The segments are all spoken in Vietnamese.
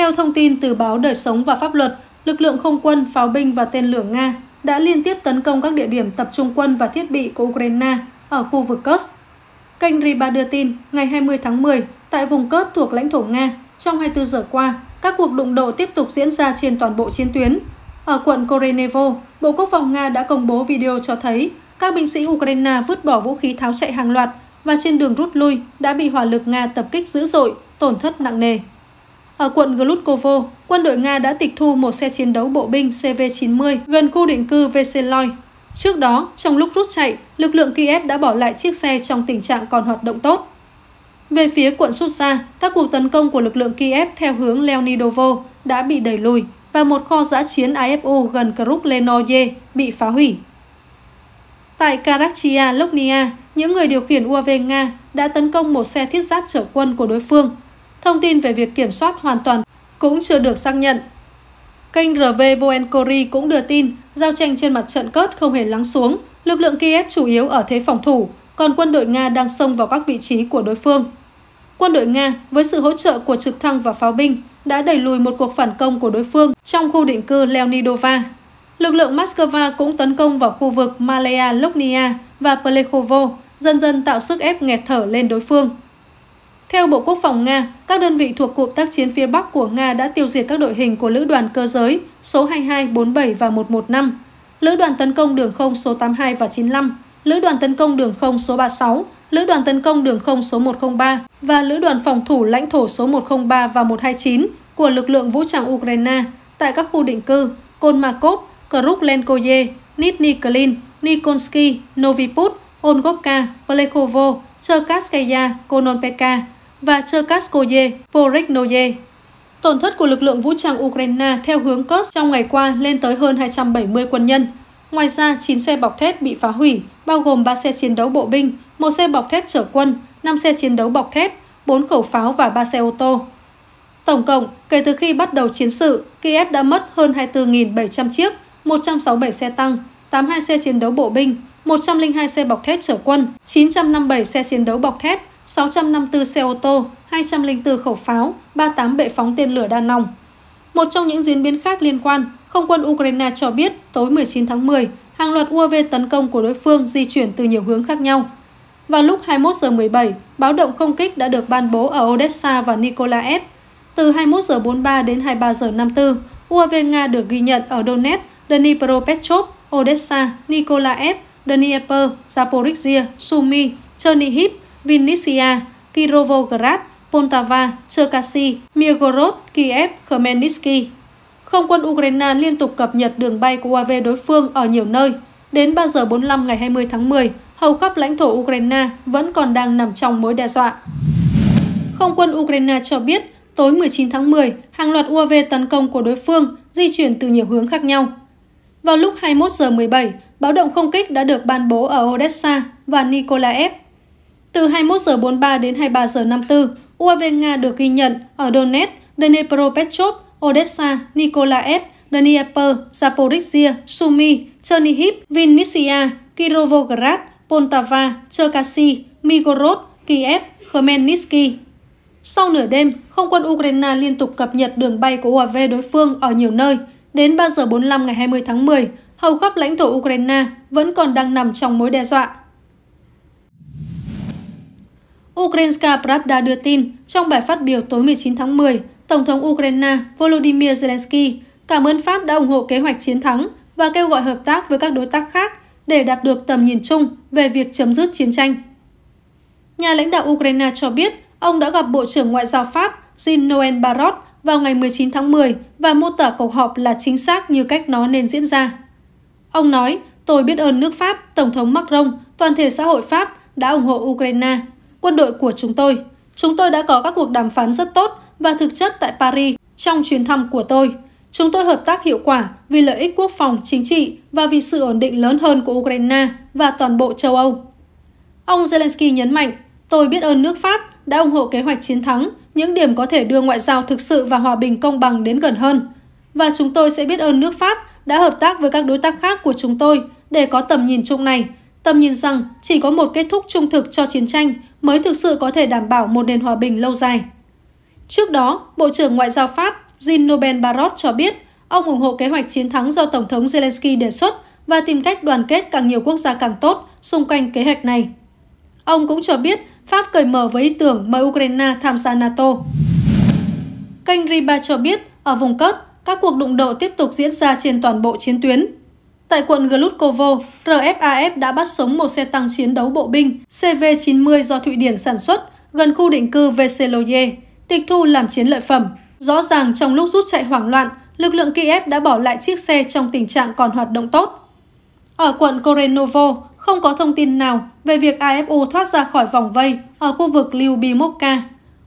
Theo thông tin từ báo Đời Sống và Pháp Luật, lực lượng không quân, pháo binh và tên lửa Nga đã liên tiếp tấn công các địa điểm tập trung quân và thiết bị của Ukraine ở khu vực Kursk. Kênh Riba đưa tin, ngày 20 tháng 10, tại vùng Kursk thuộc lãnh thổ Nga, trong 24 giờ qua, các cuộc đụng độ tiếp tục diễn ra trên toàn bộ chiến tuyến. Ở quận Korenevo, Bộ Quốc phòng Nga đã công bố video cho thấy các binh sĩ Ukraine vứt bỏ vũ khí tháo chạy hàng loạt và trên đường rút lui đã bị hỏa lực Nga tập kích dữ dội, tổn thất nặng nề. Ở quận Glutkovo, quân đội Nga đã tịch thu một xe chiến đấu bộ binh CV-90 gần khu định cư Veseloy. Trước đó, trong lúc rút chạy, lực lượng Kiev đã bỏ lại chiếc xe trong tình trạng còn hoạt động tốt. Về phía quận Sutsa, các cuộc tấn công của lực lượng Kiev theo hướng Leonidovo đã bị đẩy lùi và một kho giã chiến IFU gần Kruplenoye bị phá hủy. Tại Karachia, Lognia, những người điều khiển UAV Nga đã tấn công một xe thiết giáp chở quân của đối phương Thông tin về việc kiểm soát hoàn toàn cũng chưa được xác nhận. Kênh RV Voenkori cũng đưa tin giao tranh trên mặt trận cớt không hề lắng xuống, lực lượng Kiev chủ yếu ở thế phòng thủ, còn quân đội Nga đang xông vào các vị trí của đối phương. Quân đội Nga, với sự hỗ trợ của trực thăng và pháo binh, đã đẩy lùi một cuộc phản công của đối phương trong khu định cư Leonidova. Lực lượng Moscow cũng tấn công vào khu vực Malaya Loknia và Pelekhovo, dần dần tạo sức ép nghẹt thở lên đối phương. Theo Bộ Quốc phòng Nga, các đơn vị thuộc Cụm tác chiến phía Bắc của Nga đã tiêu diệt các đội hình của Lữ đoàn cơ giới số 22, 47 và 115, Lữ đoàn tấn công đường không số 82 và 95, Lữ đoàn tấn công đường không số 36, Lữ đoàn tấn công đường không số 103 và Lữ đoàn phòng thủ lãnh thổ số 103 và 129 của lực lượng vũ trang Ukraine tại các khu định cư Kolmakov, Kruklenkoye, Nitniklin, Nikonsky, Noviput, Olgovka, Plekhovo, Cherkaskaya, Kononpetka và Cherkaskoye, Poreknoye. Tổn thất của lực lượng vũ trang Ukraine theo hướng Kursk trong ngày qua lên tới hơn 270 quân nhân. Ngoài ra, 9 xe bọc thép bị phá hủy, bao gồm 3 xe chiến đấu bộ binh, 1 xe bọc thép chở quân, 5 xe chiến đấu bọc thép, 4 khẩu pháo và 3 xe ô tô. Tổng cộng, kể từ khi bắt đầu chiến sự, Kiev đã mất hơn 24.700 chiếc, 167 xe tăng, 82 xe chiến đấu bộ binh, 102 xe bọc thép chở quân, 957 xe chiến đấu bọc thép 654 xe ô tô, 204 khẩu pháo, 38 bệ phóng tên lửa đa nòng. Một trong những diễn biến khác liên quan, không quân Ukraine cho biết tối 19 tháng 10, hàng loạt UAV tấn công của đối phương di chuyển từ nhiều hướng khác nhau. Vào lúc 21 giờ 17, báo động không kích đã được ban bố ở Odessa và Nikolaev. Từ 21 giờ 43 đến 23 giờ 54, UAV Nga được ghi nhận ở Donetsk, Dnipropetrovsk, Odessa, Nikolaev, Dnieper, Zaporizhia, Sumy, Chernihiv Vinnytsia, Kirovograd, Poltava, Cherkasy, Mirgorod, Kiev, Khmelnytsky. Không quân Ukraine liên tục cập nhật đường bay của UAV đối phương ở nhiều nơi. Đến 3 giờ 45 ngày 20 tháng 10, hầu khắp lãnh thổ Ukraine vẫn còn đang nằm trong mối đe dọa. Không quân Ukraine cho biết, tối 19 tháng 10, hàng loạt UAV tấn công của đối phương di chuyển từ nhiều hướng khác nhau. Vào lúc 21 giờ 17, báo động không kích đã được ban bố ở Odessa và Nikolaev, từ 21 h 43 đến 23 h 54, UAV Nga được ghi nhận ở Donetsk, Dnepropetrovsk, Odessa, Nikolaev, Dnieper, Zaporizhia, Sumy, Chernihiv, Vinnytsia, Kirovograd, Poltava, Cherkasy, Migorod, Kiev, Khmelnytsky. Sau nửa đêm, không quân Ukraine liên tục cập nhật đường bay của UAV đối phương ở nhiều nơi. Đến 3 giờ 45 ngày 20 tháng 10, hầu khắp lãnh thổ Ukraine vẫn còn đang nằm trong mối đe dọa. Ukrainska Pravda đưa tin trong bài phát biểu tối 19 tháng 10, Tổng thống Ukraine Volodymyr Zelensky cảm ơn Pháp đã ủng hộ kế hoạch chiến thắng và kêu gọi hợp tác với các đối tác khác để đạt được tầm nhìn chung về việc chấm dứt chiến tranh. Nhà lãnh đạo Ukraine cho biết ông đã gặp Bộ trưởng Ngoại giao Pháp Jean noël Barrot vào ngày 19 tháng 10 và mô tả cuộc họp là chính xác như cách nó nên diễn ra. Ông nói, tôi biết ơn nước Pháp, Tổng thống Macron, toàn thể xã hội Pháp đã ủng hộ Ukraine quân đội của chúng tôi. Chúng tôi đã có các cuộc đàm phán rất tốt và thực chất tại Paris trong chuyến thăm của tôi. Chúng tôi hợp tác hiệu quả vì lợi ích quốc phòng, chính trị và vì sự ổn định lớn hơn của Ukraine và toàn bộ châu Âu. Ông Zelensky nhấn mạnh, tôi biết ơn nước Pháp đã ủng hộ kế hoạch chiến thắng, những điểm có thể đưa ngoại giao thực sự và hòa bình công bằng đến gần hơn. Và chúng tôi sẽ biết ơn nước Pháp đã hợp tác với các đối tác khác của chúng tôi để có tầm nhìn chung này Tâm nhìn rằng chỉ có một kết thúc trung thực cho chiến tranh mới thực sự có thể đảm bảo một nền hòa bình lâu dài. Trước đó, Bộ trưởng Ngoại giao Pháp Jean Nobel Barrot cho biết ông ủng hộ kế hoạch chiến thắng do Tổng thống Zelensky đề xuất và tìm cách đoàn kết càng nhiều quốc gia càng tốt xung quanh kế hoạch này. Ông cũng cho biết Pháp cởi mở với ý tưởng mời Ukraine tham gia NATO. Kênh Riba cho biết ở vùng cấp, các cuộc đụng độ tiếp tục diễn ra trên toàn bộ chiến tuyến. Tại quận Glutkovo, RFAF đã bắt sống một xe tăng chiến đấu bộ binh CV-90 do Thụy Điển sản xuất gần khu định cư Veseloye, tịch thu làm chiến lợi phẩm. Rõ ràng trong lúc rút chạy hoảng loạn, lực lượng Kiev đã bỏ lại chiếc xe trong tình trạng còn hoạt động tốt. Ở quận Korenovo, không có thông tin nào về việc AFU thoát ra khỏi vòng vây ở khu vực Lyubimovka.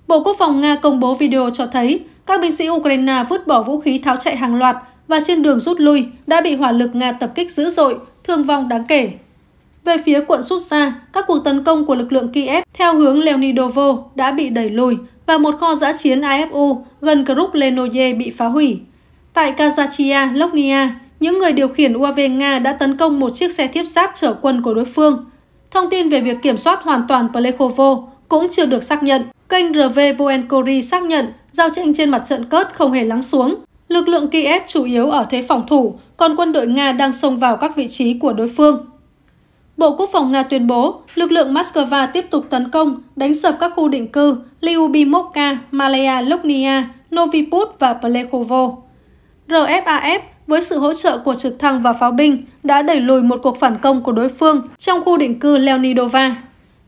Bộ Quốc phòng Nga công bố video cho thấy các binh sĩ Ukraine vứt bỏ vũ khí tháo chạy hàng loạt và trên đường rút lui đã bị hỏa lực Nga tập kích dữ dội, thương vong đáng kể. Về phía quận rút Sa, các cuộc tấn công của lực lượng Kiev theo hướng Leonidovo đã bị đẩy lùi và một kho giã chiến IFU gần Kruk Lenoye bị phá hủy. Tại Kazachia, Lognia, những người điều khiển UAV Nga đã tấn công một chiếc xe thiếp giáp chở quân của đối phương. Thông tin về việc kiểm soát hoàn toàn Plekhovo cũng chưa được xác nhận. Kênh RV Voenkori xác nhận giao tranh trên mặt trận cớt không hề lắng xuống Lực lượng Kiev chủ yếu ở thế phòng thủ, còn quân đội Nga đang xông vào các vị trí của đối phương. Bộ Quốc phòng Nga tuyên bố, lực lượng Moscow tiếp tục tấn công, đánh sập các khu định cư Lyubimovka, Malaya, Loknia, Noviput và Plekhovo. RFAF với sự hỗ trợ của trực thăng và pháo binh đã đẩy lùi một cuộc phản công của đối phương trong khu định cư Leonidova.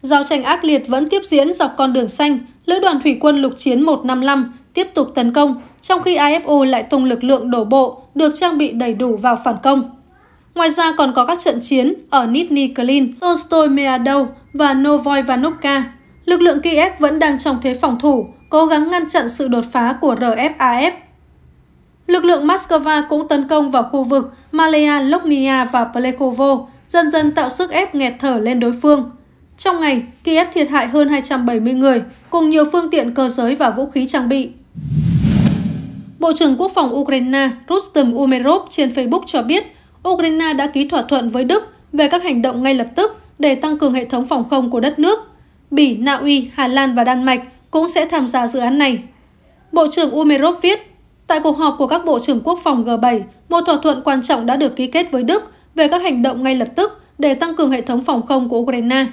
Giao tranh ác liệt vẫn tiếp diễn dọc con đường xanh, lữ đoàn thủy quân lục chiến 155 tiếp tục tấn công, trong khi AFU lại tung lực lượng đổ bộ được trang bị đầy đủ vào phản công. Ngoài ra còn có các trận chiến ở Nizhny Klin, Tolstoy Meadov và Novoy Vanovka. Lực lượng Kiev vẫn đang trong thế phòng thủ, cố gắng ngăn chặn sự đột phá của RFAF. Lực lượng Moscow cũng tấn công vào khu vực Malaya, Loknia và Plekhovo, dần dần tạo sức ép nghẹt thở lên đối phương. Trong ngày, Kiev thiệt hại hơn 270 người, cùng nhiều phương tiện cơ giới và vũ khí trang bị. Bộ trưởng Quốc phòng Ukraine Rustem Umerov trên Facebook cho biết Ukraine đã ký thỏa thuận với Đức về các hành động ngay lập tức để tăng cường hệ thống phòng không của đất nước. Bỉ, Na Uy, Hà Lan và Đan Mạch cũng sẽ tham gia dự án này. Bộ trưởng Umerov viết, tại cuộc họp của các bộ trưởng quốc phòng G7, một thỏa thuận quan trọng đã được ký kết với Đức về các hành động ngay lập tức để tăng cường hệ thống phòng không của Ukraine.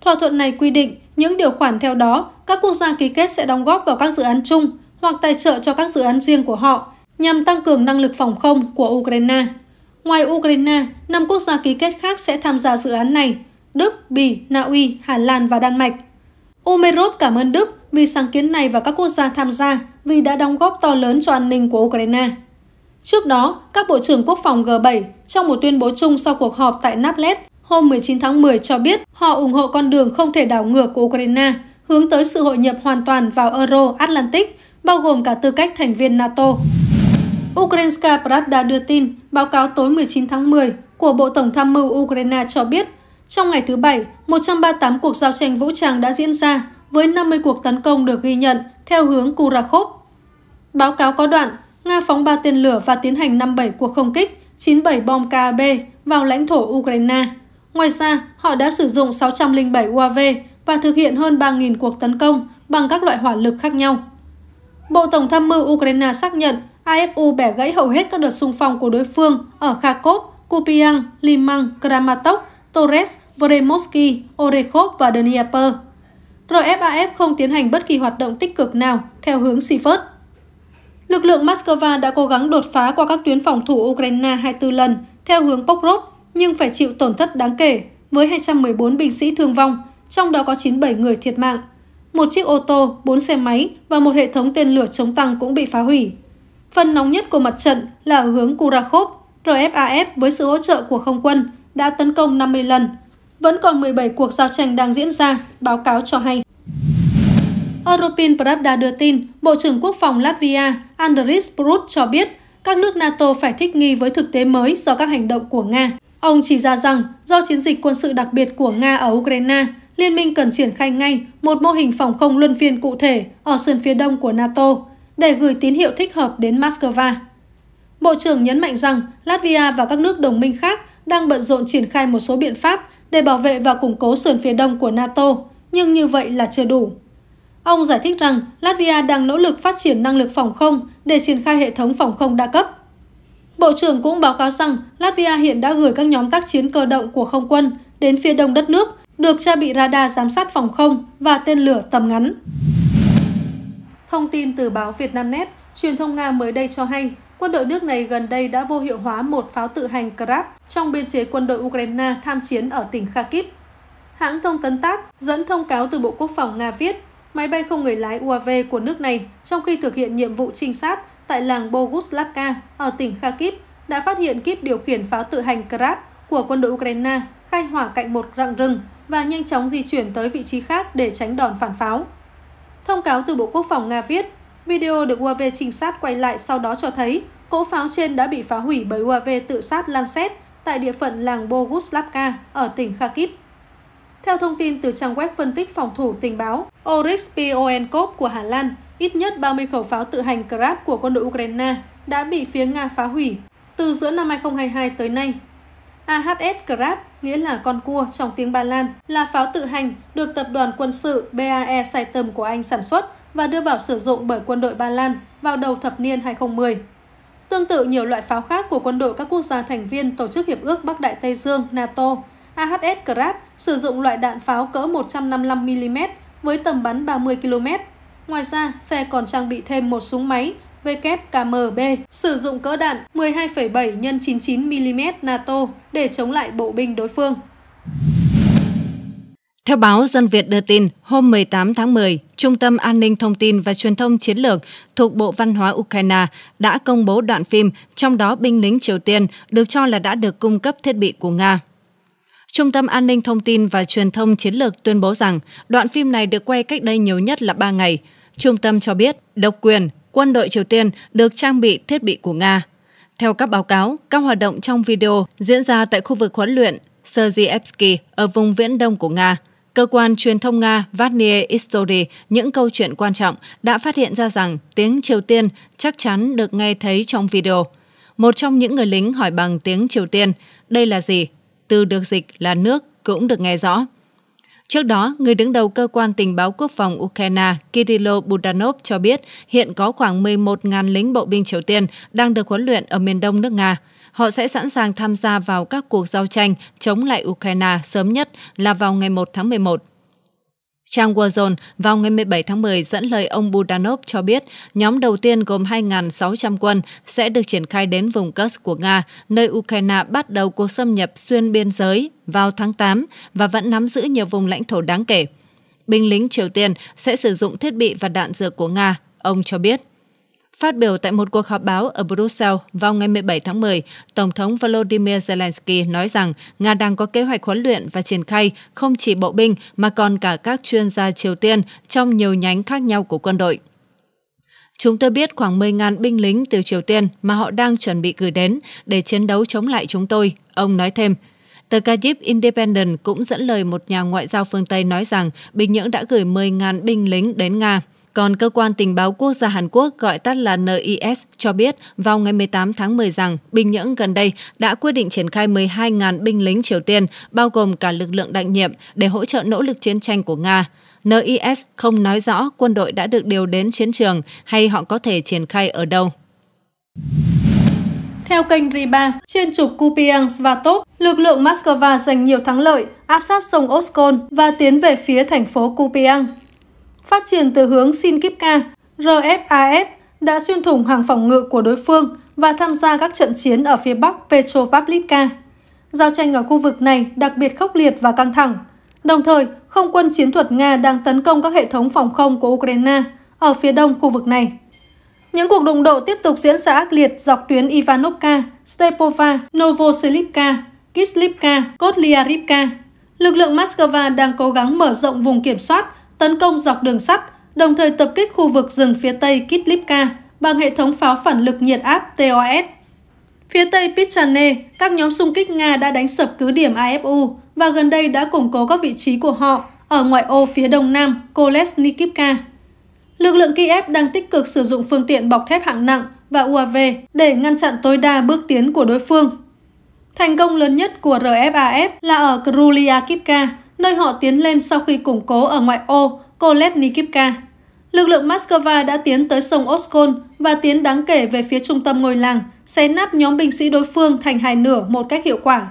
Thỏa thuận này quy định những điều khoản theo đó, các quốc gia ký kết sẽ đóng góp vào các dự án chung hoặc tài trợ cho các dự án riêng của họ nhằm tăng cường năng lực phòng không của Ukraine. Ngoài Ukraine, năm quốc gia ký kết khác sẽ tham gia dự án này, Đức, Bỉ, Na Uy, Hà Lan và Đan Mạch. Umerov cảm ơn Đức vì sáng kiến này và các quốc gia tham gia vì đã đóng góp to lớn cho an ninh của Ukraine. Trước đó, các bộ trưởng quốc phòng G7 trong một tuyên bố chung sau cuộc họp tại Naples hôm 19 tháng 10 cho biết họ ủng hộ con đường không thể đảo ngược của Ukraine hướng tới sự hội nhập hoàn toàn vào Euro-Atlantic bao gồm cả tư cách thành viên NATO. Ukrainska Pravda đưa tin, báo cáo tối 19 tháng 10 của Bộ Tổng tham mưu Ukraine cho biết, trong ngày thứ Bảy, 138 cuộc giao tranh vũ trang đã diễn ra với 50 cuộc tấn công được ghi nhận theo hướng Kurakov. Báo cáo có đoạn, Nga phóng 3 tên lửa và tiến hành 57 cuộc không kích, 97 bom KAB vào lãnh thổ Ukraine. Ngoài ra, họ đã sử dụng 607 UAV và thực hiện hơn 3.000 cuộc tấn công bằng các loại hỏa lực khác nhau. Bộ Tổng tham mưu Ukraine xác nhận AFU bẻ gãy hầu hết các đợt xung phong của đối phương ở Kharkov, Kupiang, Liman, Kramatok, Torres, Voremoski, Orekhov và Dnieper. RFAF không tiến hành bất kỳ hoạt động tích cực nào theo hướng Seifert. Lực lượng Moscow đã cố gắng đột phá qua các tuyến phòng thủ Ukraine 24 lần theo hướng Pokrov, nhưng phải chịu tổn thất đáng kể với 214 binh sĩ thương vong, trong đó có 97 người thiệt mạng. Một chiếc ô tô, bốn xe máy và một hệ thống tên lửa chống tăng cũng bị phá hủy. Phần nóng nhất của mặt trận là ở hướng Kurakhov, RFAF với sự hỗ trợ của không quân đã tấn công 50 lần. Vẫn còn 17 cuộc giao tranh đang diễn ra, báo cáo cho hay. Europin Pravda đưa tin, Bộ trưởng Quốc phòng Latvia Andris Prut cho biết các nước NATO phải thích nghi với thực tế mới do các hành động của Nga. Ông chỉ ra rằng do chiến dịch quân sự đặc biệt của Nga ở Ukraine Liên minh cần triển khai ngay một mô hình phòng không luân phiên cụ thể ở sườn phía đông của NATO để gửi tín hiệu thích hợp đến Moscow. Bộ trưởng nhấn mạnh rằng Latvia và các nước đồng minh khác đang bận rộn triển khai một số biện pháp để bảo vệ và củng cố sườn phía đông của NATO, nhưng như vậy là chưa đủ. Ông giải thích rằng Latvia đang nỗ lực phát triển năng lực phòng không để triển khai hệ thống phòng không đa cấp. Bộ trưởng cũng báo cáo rằng Latvia hiện đã gửi các nhóm tác chiến cơ động của không quân đến phía đông đất nước được trang bị radar giám sát phòng không và tên lửa tầm ngắn. Thông tin từ báo Vietnamnet, truyền thông Nga mới đây cho hay, quân đội nước này gần đây đã vô hiệu hóa một pháo tự hành Krab trong biên chế quân đội Ukraine tham chiến ở tỉnh Kharkiv. Hãng thông tấn TASS dẫn thông cáo từ Bộ Quốc phòng Nga viết, máy bay không người lái UAV của nước này trong khi thực hiện nhiệm vụ trinh sát tại làng Boguslaka ở tỉnh Kharkiv đã phát hiện kíp điều khiển pháo tự hành Krab của quân đội Ukraine khai hỏa cạnh một rặng rừng và nhanh chóng di chuyển tới vị trí khác để tránh đòn phản pháo. Thông cáo từ Bộ Quốc phòng Nga viết, video được UAV trinh sát quay lại sau đó cho thấy cỗ pháo trên đã bị phá hủy bởi UAV tự sát Lancet tại địa phận làng Boguslavka ở tỉnh Kharkiv. Theo thông tin từ trang web phân tích phòng thủ tình báo Oryx Pionkov của Hà Lan, ít nhất 30 khẩu pháo tự hành Krab của quân đội Ukraine đã bị phía Nga phá hủy từ giữa năm 2022 tới nay. AHS Krab nghĩa là con cua trong tiếng Ba Lan, là pháo tự hành được tập đoàn quân sự BAE Saitama của Anh sản xuất và đưa vào sử dụng bởi quân đội Ba Lan vào đầu thập niên 2010. Tương tự nhiều loại pháo khác của quân đội các quốc gia thành viên Tổ chức Hiệp ước Bắc Đại Tây Dương NATO, AHS Grad sử dụng loại đạn pháo cỡ 155mm với tầm bắn 30 km. Ngoài ra, xe còn trang bị thêm một súng máy WKMB sử dụng cỡ đạn 12,7 x 99mm NATO để chống lại bộ binh đối phương. Theo báo Dân Việt đưa tin, hôm 18 tháng 10, Trung tâm An ninh Thông tin và Truyền thông Chiến lược thuộc Bộ Văn hóa Ukraine đã công bố đoạn phim, trong đó binh lính Triều Tiên được cho là đã được cung cấp thiết bị của Nga. Trung tâm An ninh Thông tin và Truyền thông Chiến lược tuyên bố rằng đoạn phim này được quay cách đây nhiều nhất là 3 ngày. Trung tâm cho biết độc quyền, quân đội Triều Tiên được trang bị thiết bị của Nga. Theo các báo cáo, các hoạt động trong video diễn ra tại khu vực huấn luyện Sergievsky ở vùng viễn đông của Nga. Cơ quan truyền thông Nga Vatnia Istory những câu chuyện quan trọng đã phát hiện ra rằng tiếng Triều Tiên chắc chắn được nghe thấy trong video. Một trong những người lính hỏi bằng tiếng Triều Tiên, đây là gì? Từ được dịch là nước cũng được nghe rõ. Trước đó, người đứng đầu cơ quan tình báo quốc phòng Ukraine Kirilo Budanov cho biết hiện có khoảng 11.000 lính bộ binh Triều Tiên đang được huấn luyện ở miền đông nước Nga. Họ sẽ sẵn sàng tham gia vào các cuộc giao tranh chống lại Ukraine sớm nhất là vào ngày 1 tháng 11. Trang Warzone vào ngày 17 tháng 10 dẫn lời ông Budanov cho biết nhóm đầu tiên gồm 2.600 quân sẽ được triển khai đến vùng Kursk của Nga, nơi Ukraine bắt đầu cuộc xâm nhập xuyên biên giới vào tháng 8 và vẫn nắm giữ nhiều vùng lãnh thổ đáng kể. Binh lính Triều Tiên sẽ sử dụng thiết bị và đạn dược của Nga, ông cho biết. Phát biểu tại một cuộc họp báo ở Brussels vào ngày 17 tháng 10, Tổng thống Volodymyr Zelensky nói rằng Nga đang có kế hoạch huấn luyện và triển khai không chỉ bộ binh mà còn cả các chuyên gia Triều Tiên trong nhiều nhánh khác nhau của quân đội. Chúng tôi biết khoảng 10.000 binh lính từ Triều Tiên mà họ đang chuẩn bị gửi đến để chiến đấu chống lại chúng tôi, ông nói thêm. Tờ Kyiv Independent cũng dẫn lời một nhà ngoại giao phương Tây nói rằng Bình Nhưỡng đã gửi 10.000 binh lính đến Nga. Còn cơ quan tình báo quốc gia Hàn Quốc gọi tắt là NIS cho biết vào ngày 18 tháng 10 rằng Bình Nhưỡng gần đây đã quyết định triển khai 12.000 binh lính Triều Tiên, bao gồm cả lực lượng đặc nhiệm, để hỗ trợ nỗ lực chiến tranh của Nga. NIS không nói rõ quân đội đã được điều đến chiến trường hay họ có thể triển khai ở đâu. Theo kênh Riba, trên trục Kupiang Svatov, lực lượng Moscow giành nhiều thắng lợi, áp sát sông Oskol và tiến về phía thành phố Kupiang phát triển từ hướng Xin Sinkipka, RFAF đã xuyên thủng hàng phòng ngự của đối phương và tham gia các trận chiến ở phía bắc Petropavlivka. Giao tranh ở khu vực này đặc biệt khốc liệt và căng thẳng. Đồng thời, không quân chiến thuật Nga đang tấn công các hệ thống phòng không của Ukraine ở phía đông khu vực này. Những cuộc đụng độ tiếp tục diễn ra ác liệt dọc tuyến Ivanovka, Stepova, Novoselivka, Kislivka, Kotliarivka. Lực lượng Moscow đang cố gắng mở rộng vùng kiểm soát tấn công dọc đường sắt, đồng thời tập kích khu vực rừng phía tây Kitlivka bằng hệ thống pháo phản lực nhiệt áp TOS. Phía tây Pichane, các nhóm xung kích Nga đã đánh sập cứ điểm AFU và gần đây đã củng cố các vị trí của họ ở ngoại ô phía đông nam Kolesnikivka. Lực lượng Kiev đang tích cực sử dụng phương tiện bọc thép hạng nặng và UAV để ngăn chặn tối đa bước tiến của đối phương. Thành công lớn nhất của RFAF là ở Kruliakivka, nơi họ tiến lên sau khi củng cố ở ngoại ô Koletnikivka. Lực lượng Moscow đã tiến tới sông Oskol và tiến đáng kể về phía trung tâm ngôi làng, xé nát nhóm binh sĩ đối phương thành hai nửa một cách hiệu quả.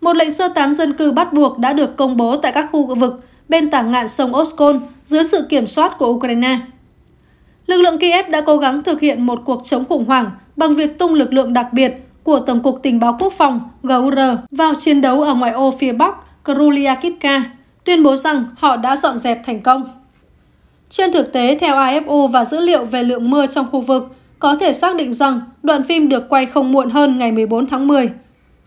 Một lệnh sơ tán dân cư bắt buộc đã được công bố tại các khu vực bên tảng ngạn sông Oskol dưới sự kiểm soát của Ukraine. Lực lượng Kiev đã cố gắng thực hiện một cuộc chống khủng hoảng bằng việc tung lực lượng đặc biệt của Tổng cục Tình báo Quốc phòng GUR vào chiến đấu ở ngoại ô phía Bắc Kruliakivka, tuyên bố rằng họ đã dọn dẹp thành công. Trên thực tế, theo AFO và dữ liệu về lượng mưa trong khu vực, có thể xác định rằng đoạn phim được quay không muộn hơn ngày 14 tháng 10.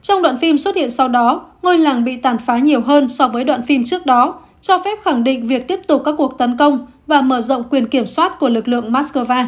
Trong đoạn phim xuất hiện sau đó, ngôi làng bị tàn phá nhiều hơn so với đoạn phim trước đó, cho phép khẳng định việc tiếp tục các cuộc tấn công và mở rộng quyền kiểm soát của lực lượng Moscow.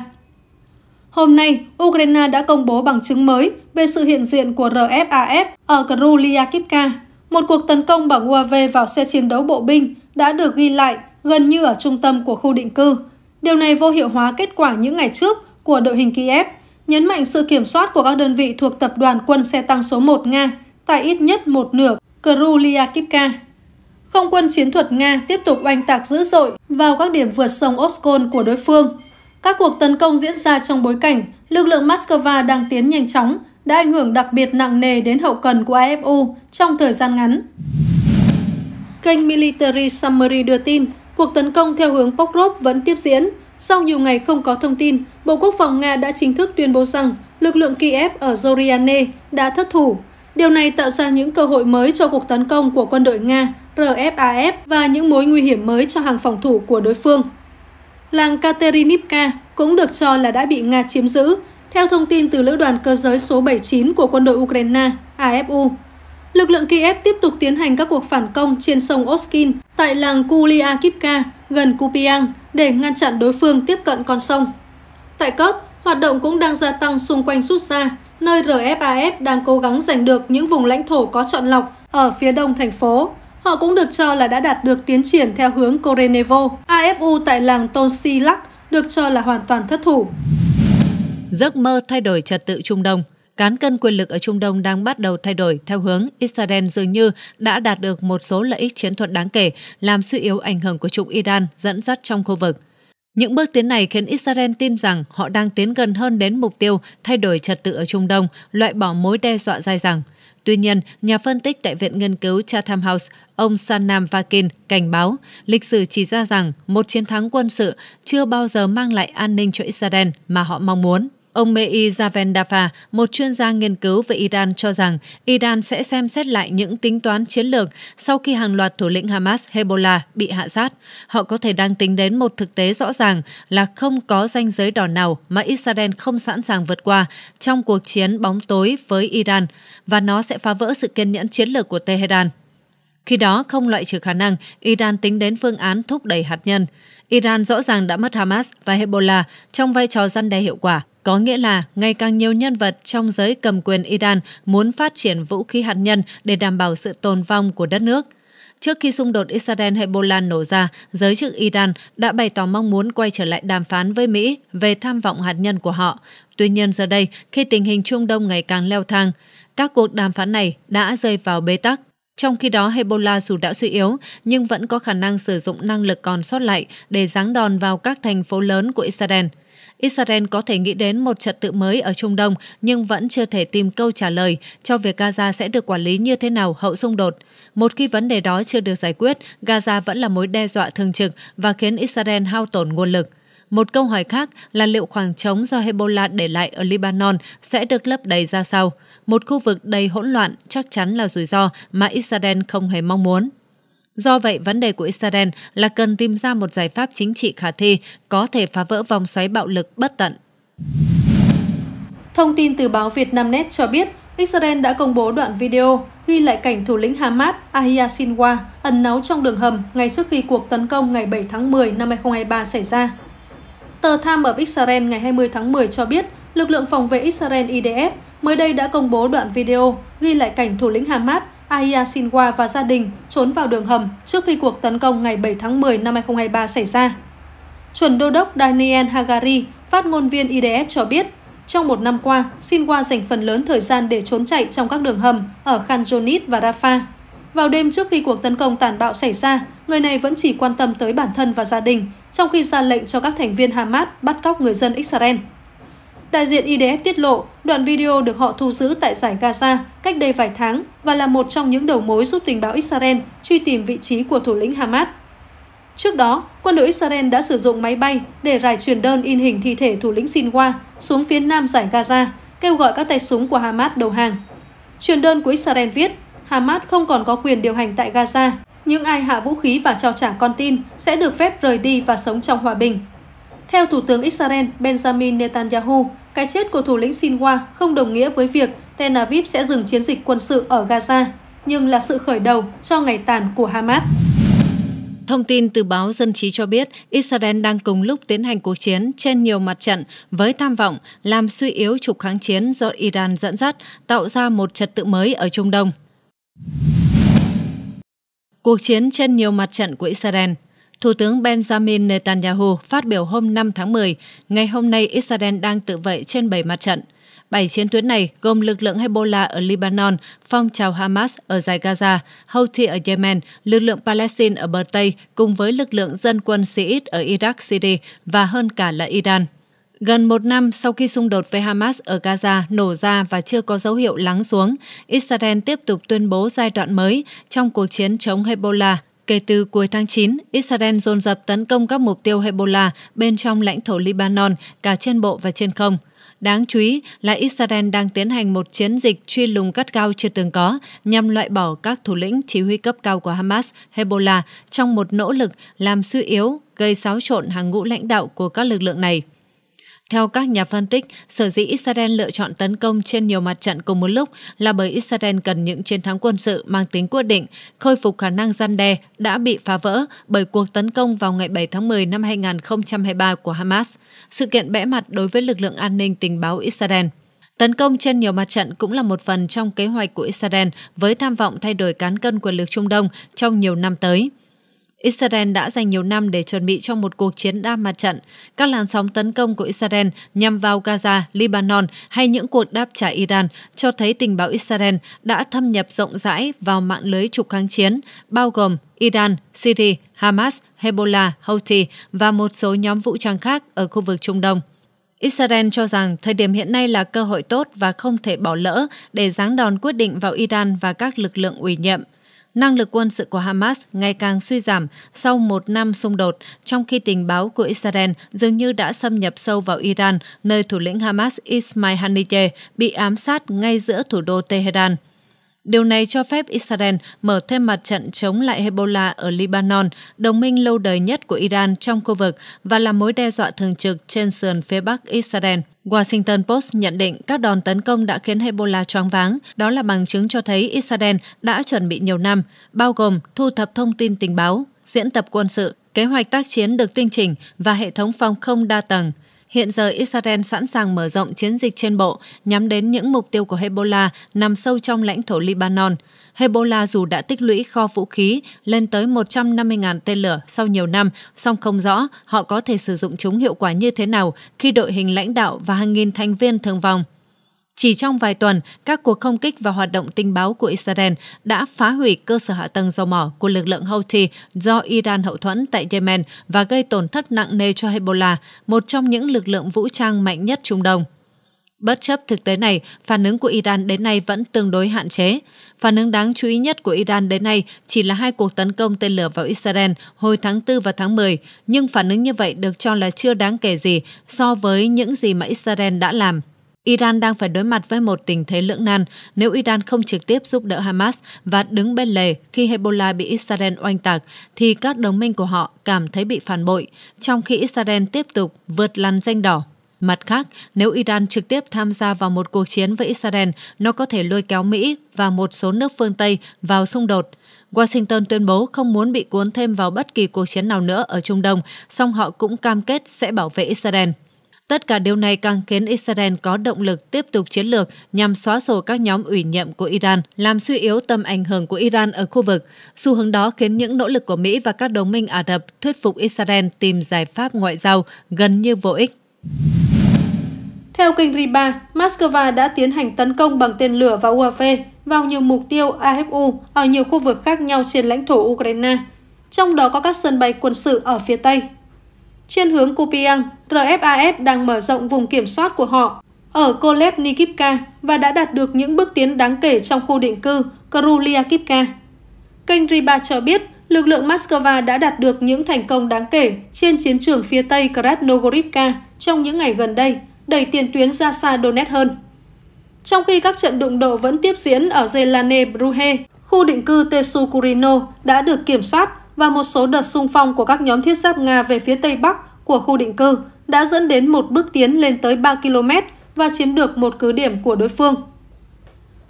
Hôm nay, Ukraine đã công bố bằng chứng mới về sự hiện diện của RFAF ở Kruliakivka một cuộc tấn công bằng UAV vào xe chiến đấu bộ binh đã được ghi lại gần như ở trung tâm của khu định cư. Điều này vô hiệu hóa kết quả những ngày trước của đội hình Kiev, nhấn mạnh sự kiểm soát của các đơn vị thuộc tập đoàn quân xe tăng số 1 Nga tại ít nhất một nửa Kryliakivka. Không quân chiến thuật Nga tiếp tục oanh tạc dữ dội vào các điểm vượt sông Oskol của đối phương. Các cuộc tấn công diễn ra trong bối cảnh lực lượng Moscow đang tiến nhanh chóng đã ảnh hưởng đặc biệt nặng nề đến hậu cần của AFU trong thời gian ngắn. Kênh Military Summary đưa tin, cuộc tấn công theo hướng Pokrov vẫn tiếp diễn. Sau nhiều ngày không có thông tin, Bộ Quốc phòng Nga đã chính thức tuyên bố rằng lực lượng Kiev ở zoryane đã thất thủ. Điều này tạo ra những cơ hội mới cho cuộc tấn công của quân đội Nga, RFAF và những mối nguy hiểm mới cho hàng phòng thủ của đối phương. Làng Katerinivka cũng được cho là đã bị Nga chiếm giữ theo thông tin từ Lữ đoàn Cơ giới số 79 của quân đội Ukraine, AFU. Lực lượng Kiev tiếp tục tiến hành các cuộc phản công trên sông Oskin tại làng Kuliakivka gần Kupiang để ngăn chặn đối phương tiếp cận con sông. Tại Kurt, hoạt động cũng đang gia tăng xung quanh Susa, nơi RFAF đang cố gắng giành được những vùng lãnh thổ có chọn lọc ở phía đông thành phố. Họ cũng được cho là đã đạt được tiến triển theo hướng Korenevo. AFU tại làng Tonsilak được cho là hoàn toàn thất thủ. Giấc mơ thay đổi trật tự Trung Đông Cán cân quyền lực ở Trung Đông đang bắt đầu thay đổi theo hướng Israel dường như đã đạt được một số lợi ích chiến thuật đáng kể, làm suy yếu ảnh hưởng của trục Iran dẫn dắt trong khu vực. Những bước tiến này khiến Israel tin rằng họ đang tiến gần hơn đến mục tiêu thay đổi trật tự ở Trung Đông, loại bỏ mối đe dọa dai dẳng. Tuy nhiên, nhà phân tích tại Viện Nghiên cứu Chatham House, ông Sanam Vakin cảnh báo, lịch sử chỉ ra rằng một chiến thắng quân sự chưa bao giờ mang lại an ninh cho Israel mà họ mong muốn. Ông Mei Javendafa, một chuyên gia nghiên cứu về Iran cho rằng Iran sẽ xem xét lại những tính toán chiến lược sau khi hàng loạt thủ lĩnh Hamas Hezbollah bị hạ sát. Họ có thể đang tính đến một thực tế rõ ràng là không có ranh giới đỏ nào mà Israel không sẵn sàng vượt qua trong cuộc chiến bóng tối với Iran và nó sẽ phá vỡ sự kiên nhẫn chiến lược của Tehran. Khi đó, không loại trừ khả năng Iran tính đến phương án thúc đẩy hạt nhân. Iran rõ ràng đã mất Hamas và Hezbollah trong vai trò răn đe hiệu quả có nghĩa là ngày càng nhiều nhân vật trong giới cầm quyền Iran muốn phát triển vũ khí hạt nhân để đảm bảo sự tồn vong của đất nước. Trước khi xung đột israel Bolan nổ ra, giới chức Iran đã bày tỏ mong muốn quay trở lại đàm phán với Mỹ về tham vọng hạt nhân của họ. Tuy nhiên giờ đây, khi tình hình Trung Đông ngày càng leo thang, các cuộc đàm phán này đã rơi vào bế tắc. Trong khi đó, Hezbollah dù đã suy yếu nhưng vẫn có khả năng sử dụng năng lực còn sót lại để giáng đòn vào các thành phố lớn của Israel – Israel có thể nghĩ đến một trật tự mới ở Trung Đông nhưng vẫn chưa thể tìm câu trả lời cho việc Gaza sẽ được quản lý như thế nào hậu xung đột. Một khi vấn đề đó chưa được giải quyết, Gaza vẫn là mối đe dọa thường trực và khiến Israel hao tổn nguồn lực. Một câu hỏi khác là liệu khoảng trống do Hezbollah để lại ở Lebanon sẽ được lấp đầy ra sao? Một khu vực đầy hỗn loạn chắc chắn là rủi ro mà Israel không hề mong muốn. Do vậy, vấn đề của Israel là cần tìm ra một giải pháp chính trị khả thi có thể phá vỡ vòng xoáy bạo lực bất tận. Thông tin từ báo Việt Nam Net cho biết, Israel đã công bố đoạn video ghi lại cảnh thủ lĩnh Hamas Ahia Sinwa ẩn náu trong đường hầm ngay trước khi cuộc tấn công ngày 7 tháng 10 năm 2023 xảy ra. Tờ Tham ở Israel ngày 20 tháng 10 cho biết lực lượng phòng vệ Israel IDF mới đây đã công bố đoạn video ghi lại cảnh thủ lĩnh Hamas Aya Sinwa và gia đình trốn vào đường hầm trước khi cuộc tấn công ngày 7 tháng 10 năm 2023 xảy ra. Chuẩn đô đốc Daniel Hagari, phát ngôn viên IDF cho biết, trong một năm qua, Sinwa dành phần lớn thời gian để trốn chạy trong các đường hầm ở Khan Yunis và Rafah. Vào đêm trước khi cuộc tấn công tàn bạo xảy ra, người này vẫn chỉ quan tâm tới bản thân và gia đình, trong khi ra lệnh cho các thành viên Hamas bắt cóc người dân Israel. Đại diện IDF tiết lộ, đoạn video được họ thu giữ tại giải Gaza cách đây vài tháng và là một trong những đầu mối giúp tình báo Israel truy tìm vị trí của thủ lĩnh Hamas. Trước đó, quân đội Israel đã sử dụng máy bay để rải truyền đơn in hình thi thể thủ lĩnh Sinwa xuống phía nam giải Gaza, kêu gọi các tay súng của Hamas đầu hàng. Truyền đơn của Israel viết, Hamas không còn có quyền điều hành tại Gaza, những ai hạ vũ khí và trao trả con tin sẽ được phép rời đi và sống trong hòa bình. Theo Thủ tướng Israel Benjamin Netanyahu, cái chết của thủ lĩnh Sinwa không đồng nghĩa với việc Tel Aviv sẽ dừng chiến dịch quân sự ở Gaza, nhưng là sự khởi đầu cho ngày tàn của Hamas. Thông tin từ báo Dân trí cho biết, Israel đang cùng lúc tiến hành cuộc chiến trên nhiều mặt trận với tham vọng làm suy yếu trục kháng chiến do Iran dẫn dắt, tạo ra một trật tự mới ở Trung Đông. Cuộc chiến trên nhiều mặt trận của Israel Thủ tướng Benjamin Netanyahu phát biểu hôm 5 tháng 10, ngày hôm nay Israel đang tự vệ trên bảy mặt trận. Bảy chiến tuyến này gồm lực lượng Hezbollah ở Lebanon, phong trào Hamas ở giải Gaza, Houthi ở Yemen, lực lượng Palestine ở bờ Tây cùng với lực lượng dân quân Syria ở Iraq, Syria và hơn cả là Iran. Gần một năm sau khi xung đột với Hamas ở Gaza nổ ra và chưa có dấu hiệu lắng xuống, Israel tiếp tục tuyên bố giai đoạn mới trong cuộc chiến chống Hezbollah Kể từ cuối tháng 9, Israel dồn dập tấn công các mục tiêu Hezbollah bên trong lãnh thổ Libanon, cả trên bộ và trên không. Đáng chú ý là Israel đang tiến hành một chiến dịch truy lùng cắt cao chưa từng có nhằm loại bỏ các thủ lĩnh chỉ huy cấp cao của Hamas, Hezbollah trong một nỗ lực làm suy yếu, gây xáo trộn hàng ngũ lãnh đạo của các lực lượng này. Theo các nhà phân tích, sở dĩ Israel lựa chọn tấn công trên nhiều mặt trận cùng một lúc là bởi Israel cần những chiến thắng quân sự mang tính quyết định, khôi phục khả năng gian đe đã bị phá vỡ bởi cuộc tấn công vào ngày 7 tháng 10 năm 2023 của Hamas, sự kiện bẽ mặt đối với lực lượng an ninh tình báo Israel. Tấn công trên nhiều mặt trận cũng là một phần trong kế hoạch của Israel với tham vọng thay đổi cán cân quyền lực Trung Đông trong nhiều năm tới. Israel đã dành nhiều năm để chuẩn bị cho một cuộc chiến đa mặt trận. Các làn sóng tấn công của Israel nhằm vào Gaza, Lebanon hay những cuộc đáp trả Iran cho thấy tình báo Israel đã thâm nhập rộng rãi vào mạng lưới trục kháng chiến, bao gồm Iran, Syria, Hamas, Hezbollah, Houthi và một số nhóm vũ trang khác ở khu vực Trung Đông. Israel cho rằng thời điểm hiện nay là cơ hội tốt và không thể bỏ lỡ để giáng đòn quyết định vào Iran và các lực lượng ủy nhiệm năng lực quân sự của Hamas ngày càng suy giảm sau một năm xung đột, trong khi tình báo của Israel dường như đã xâm nhập sâu vào Iran, nơi thủ lĩnh Hamas Ismail Haniyeh bị ám sát ngay giữa thủ đô Tehran. Điều này cho phép Israel mở thêm mặt trận chống lại Hezbollah ở Lebanon, đồng minh lâu đời nhất của Iran trong khu vực và là mối đe dọa thường trực trên sườn phía bắc Israel. Washington Post nhận định các đòn tấn công đã khiến Hezbollah choáng váng, đó là bằng chứng cho thấy Israel đã chuẩn bị nhiều năm, bao gồm thu thập thông tin tình báo, diễn tập quân sự, kế hoạch tác chiến được tinh chỉnh và hệ thống phòng không đa tầng. Hiện giờ Israel sẵn sàng mở rộng chiến dịch trên bộ nhắm đến những mục tiêu của Hezbollah nằm sâu trong lãnh thổ Lebanon – Hezbollah dù đã tích lũy kho vũ khí lên tới 150.000 tên lửa sau nhiều năm, song không rõ họ có thể sử dụng chúng hiệu quả như thế nào khi đội hình lãnh đạo và hàng nghìn thành viên thương vong. Chỉ trong vài tuần, các cuộc không kích và hoạt động tình báo của Israel đã phá hủy cơ sở hạ tầng dầu mỏ của lực lượng Houthi do Iran hậu thuẫn tại Yemen và gây tổn thất nặng nề cho Hezbollah, một trong những lực lượng vũ trang mạnh nhất Trung Đông. Bất chấp thực tế này, phản ứng của Iran đến nay vẫn tương đối hạn chế. Phản ứng đáng chú ý nhất của Iran đến nay chỉ là hai cuộc tấn công tên lửa vào Israel hồi tháng 4 và tháng 10, nhưng phản ứng như vậy được cho là chưa đáng kể gì so với những gì mà Israel đã làm. Iran đang phải đối mặt với một tình thế lưỡng nan nếu Iran không trực tiếp giúp đỡ Hamas và đứng bên lề khi Hezbollah bị Israel oanh tạc thì các đồng minh của họ cảm thấy bị phản bội, trong khi Israel tiếp tục vượt làn danh đỏ Mặt khác, nếu Iran trực tiếp tham gia vào một cuộc chiến với Israel, nó có thể lôi kéo Mỹ và một số nước phương Tây vào xung đột. Washington tuyên bố không muốn bị cuốn thêm vào bất kỳ cuộc chiến nào nữa ở Trung Đông, song họ cũng cam kết sẽ bảo vệ Israel. Tất cả điều này càng khiến Israel có động lực tiếp tục chiến lược nhằm xóa sổ các nhóm ủy nhiệm của Iran, làm suy yếu tầm ảnh hưởng của Iran ở khu vực. Xu hướng đó khiến những nỗ lực của Mỹ và các đồng minh Ả Rập thuyết phục Israel tìm giải pháp ngoại giao gần như vô ích. Theo kênh Riba, Moscow đã tiến hành tấn công bằng tên lửa và UAV vào nhiều mục tiêu AFU ở nhiều khu vực khác nhau trên lãnh thổ Ukraine, trong đó có các sân bay quân sự ở phía Tây. Trên hướng Kupiang, RFAF đang mở rộng vùng kiểm soát của họ ở Koletnikivka và đã đạt được những bước tiến đáng kể trong khu định cư Karuliakivka. Kênh Riba cho biết lực lượng Moscow đã đạt được những thành công đáng kể trên chiến trường phía Tây Krasnogorivka trong những ngày gần đây – đẩy tiền tuyến ra xa Donetsk hơn. Trong khi các trận đụng độ vẫn tiếp diễn ở Zelane Bruhe, khu định cư Tesukurino đã được kiểm soát và một số đợt xung phong của các nhóm thiết giáp Nga về phía tây bắc của khu định cư đã dẫn đến một bước tiến lên tới 3 km và chiếm được một cứ điểm của đối phương.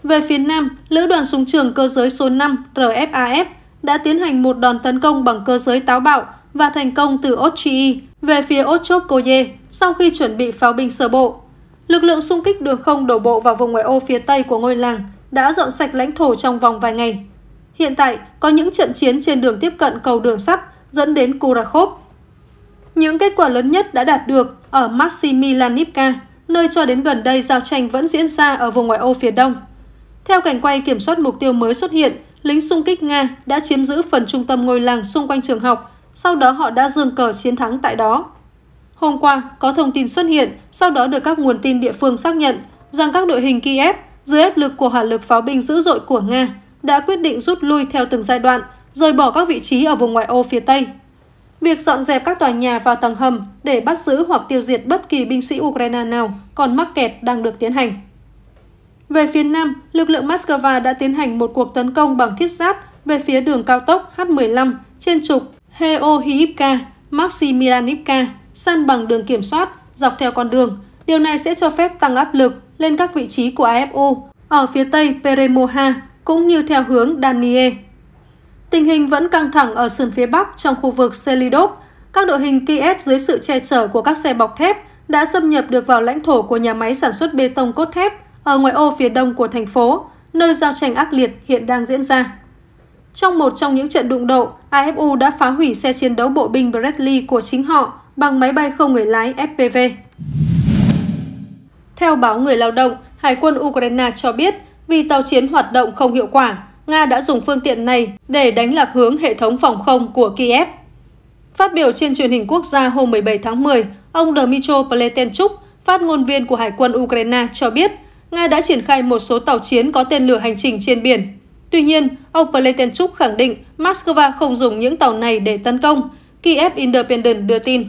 Về phía Nam, Lữ đoàn súng trường cơ giới số 5 RFAF đã tiến hành một đòn tấn công bằng cơ giới táo bạo và thành công từ Ochi về phía Ochop sau khi chuẩn bị pháo binh sơ bộ, lực lượng xung kích đường không đổ bộ vào vùng ngoại ô phía tây của ngôi làng đã dọn sạch lãnh thổ trong vòng vài ngày. Hiện tại, có những trận chiến trên đường tiếp cận cầu đường sắt dẫn đến Kurakhov. Những kết quả lớn nhất đã đạt được ở Maximilanivka, nơi cho đến gần đây giao tranh vẫn diễn ra ở vùng ngoại ô phía đông. Theo cảnh quay kiểm soát mục tiêu mới xuất hiện, lính xung kích Nga đã chiếm giữ phần trung tâm ngôi làng xung quanh trường học sau đó họ đã dương cờ chiến thắng tại đó. Hôm qua, có thông tin xuất hiện, sau đó được các nguồn tin địa phương xác nhận rằng các đội hình Kiev, dưới áp lực của hỏa lực pháo binh dữ dội của Nga, đã quyết định rút lui theo từng giai đoạn, rời bỏ các vị trí ở vùng ngoại ô phía Tây. Việc dọn dẹp các tòa nhà vào tầng hầm để bắt giữ hoặc tiêu diệt bất kỳ binh sĩ Ukraine nào còn mắc kẹt đang được tiến hành. Về phía Nam, lực lượng Moscow đã tiến hành một cuộc tấn công bằng thiết giáp về phía đường cao tốc H-15 trên trục Heo Hiipka, san bằng đường kiểm soát dọc theo con đường. Điều này sẽ cho phép tăng áp lực lên các vị trí của AFU ở phía tây Peremoha cũng như theo hướng Danie. Tình hình vẫn căng thẳng ở sườn phía bắc trong khu vực Selidop. Các đội hình Kiev dưới sự che chở của các xe bọc thép đã xâm nhập được vào lãnh thổ của nhà máy sản xuất bê tông cốt thép ở ngoại ô phía đông của thành phố, nơi giao tranh ác liệt hiện đang diễn ra. Trong một trong những trận đụng độ, AFU đã phá hủy xe chiến đấu bộ binh Bradley của chính họ bằng máy bay không người lái FPV. Theo báo Người Lao động, Hải quân Ukraine cho biết vì tàu chiến hoạt động không hiệu quả, Nga đã dùng phương tiện này để đánh lạc hướng hệ thống phòng không của Kiev. Phát biểu trên truyền hình quốc gia hôm 17 tháng 10, ông Dmytro Pletenchuk, phát ngôn viên của Hải quân Ukraine cho biết Nga đã triển khai một số tàu chiến có tên lửa hành trình trên biển Tuy nhiên, ông Pletenchuk khẳng định Moscow không dùng những tàu này để tấn công, Kiev Independent đưa tin.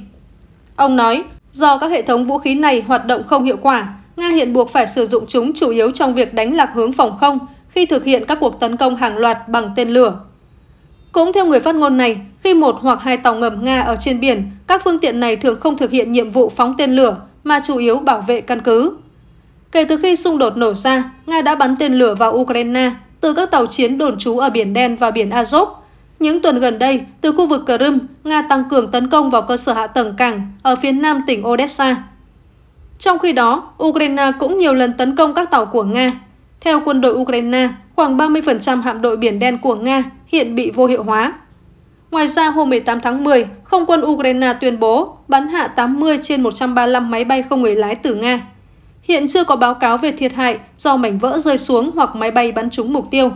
Ông nói, do các hệ thống vũ khí này hoạt động không hiệu quả, Nga hiện buộc phải sử dụng chúng chủ yếu trong việc đánh lạc hướng phòng không khi thực hiện các cuộc tấn công hàng loạt bằng tên lửa. Cũng theo người phát ngôn này, khi một hoặc hai tàu ngầm Nga ở trên biển, các phương tiện này thường không thực hiện nhiệm vụ phóng tên lửa mà chủ yếu bảo vệ căn cứ. Kể từ khi xung đột nổ ra, Nga đã bắn tên lửa vào Ukraine từ các tàu chiến đồn trú ở Biển Đen và Biển Azov. Những tuần gần đây, từ khu vực Crimea, Nga tăng cường tấn công vào cơ sở hạ tầng cảng ở phía nam tỉnh Odessa. Trong khi đó, Ukraine cũng nhiều lần tấn công các tàu của Nga. Theo quân đội Ukraine, khoảng 30% hạm đội Biển Đen của Nga hiện bị vô hiệu hóa. Ngoài ra, hôm 18 tháng 10, không quân Ukraine tuyên bố bắn hạ 80 trên 135 máy bay không người lái từ Nga Hiện chưa có báo cáo về thiệt hại do mảnh vỡ rơi xuống hoặc máy bay bắn trúng mục tiêu.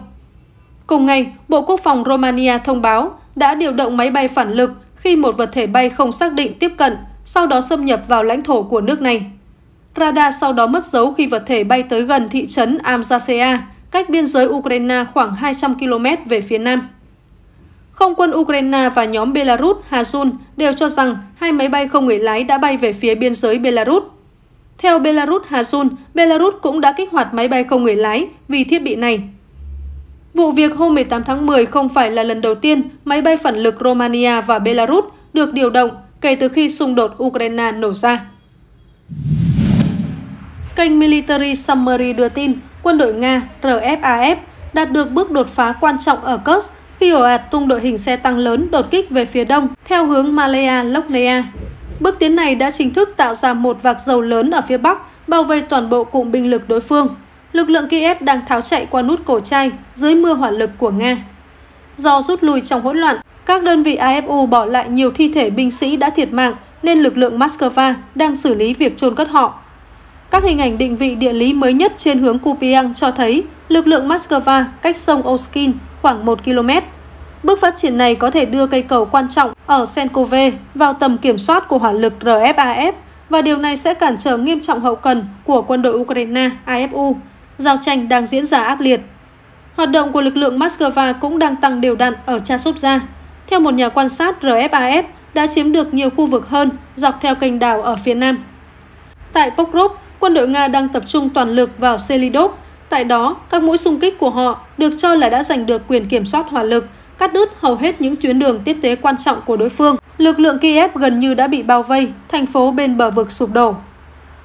Cùng ngày, Bộ Quốc phòng Romania thông báo đã điều động máy bay phản lực khi một vật thể bay không xác định tiếp cận, sau đó xâm nhập vào lãnh thổ của nước này. Radar sau đó mất dấu khi vật thể bay tới gần thị trấn Amzasea, cách biên giới Ukraine khoảng 200 km về phía nam. Không quân Ukraine và nhóm Belarus Hazun đều cho rằng hai máy bay không người lái đã bay về phía biên giới Belarus. Theo Belarus Hazun, Belarus cũng đã kích hoạt máy bay không người lái vì thiết bị này. Vụ việc hôm 18 tháng 10 không phải là lần đầu tiên máy bay phản lực Romania và Belarus được điều động kể từ khi xung đột Ukraine nổ ra. Kênh Military Summary đưa tin quân đội Nga RFAF đạt được bước đột phá quan trọng ở Kursk khi ồ ạt tung đội hình xe tăng lớn đột kích về phía đông theo hướng Malaya-Loknea. Bước tiến này đã chính thức tạo ra một vạc dầu lớn ở phía Bắc, bao vây toàn bộ cụm binh lực đối phương. Lực lượng Kiev đang tháo chạy qua nút cổ chay dưới mưa hỏa lực của Nga. Do rút lui trong hỗn loạn, các đơn vị AFU bỏ lại nhiều thi thể binh sĩ đã thiệt mạng nên lực lượng Moscow đang xử lý việc chôn cất họ. Các hình ảnh định vị địa lý mới nhất trên hướng Kupiang cho thấy lực lượng Moscow cách sông Oskin khoảng 1 km Bước phát triển này có thể đưa cây cầu quan trọng ở Senkove vào tầm kiểm soát của hỏa lực RFAF và điều này sẽ cản trở nghiêm trọng hậu cần của quân đội Ukraine AFU. Giao tranh đang diễn ra ác liệt. Hoạt động của lực lượng Moscow cũng đang tăng đều đặn ở Chasovia. Theo một nhà quan sát, RFAF đã chiếm được nhiều khu vực hơn dọc theo kênh đảo ở phía nam. Tại Pokrov, quân đội Nga đang tập trung toàn lực vào Selidov. Tại đó, các mũi xung kích của họ được cho là đã giành được quyền kiểm soát hỏa lực cắt đứt hầu hết những tuyến đường tiếp tế quan trọng của đối phương. Lực lượng Kiev gần như đã bị bao vây, thành phố bên bờ vực sụp đổ.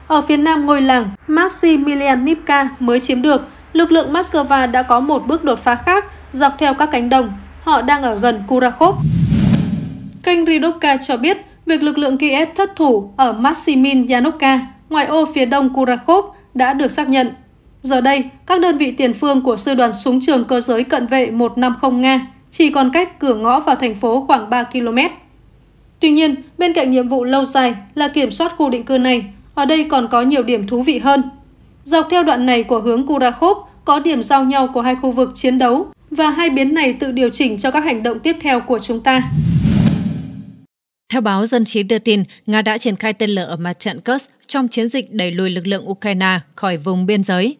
Ở phía nam ngôi làng Maximilianivka mới chiếm được, lực lượng Moscow đã có một bước đột phá khác dọc theo các cánh đồng. Họ đang ở gần Kurakhov. Kênh Ridovka cho biết việc lực lượng Kiev thất thủ ở Maximin Yanovka, ngoại ô phía đông Kurakhov, đã được xác nhận. Giờ đây, các đơn vị tiền phương của sư đoàn súng trường cơ giới cận vệ 150 Nga chỉ còn cách cửa ngõ vào thành phố khoảng 3 km. Tuy nhiên, bên cạnh nhiệm vụ lâu dài là kiểm soát khu định cư này, ở đây còn có nhiều điểm thú vị hơn. Dọc theo đoạn này của hướng Kurakhov có điểm giao nhau của hai khu vực chiến đấu và hai biến này tự điều chỉnh cho các hành động tiếp theo của chúng ta. Theo báo Dân trí đưa tin, Nga đã triển khai tên lửa ở mặt trận Kursk trong chiến dịch đẩy lùi lực lượng Ukraine khỏi vùng biên giới.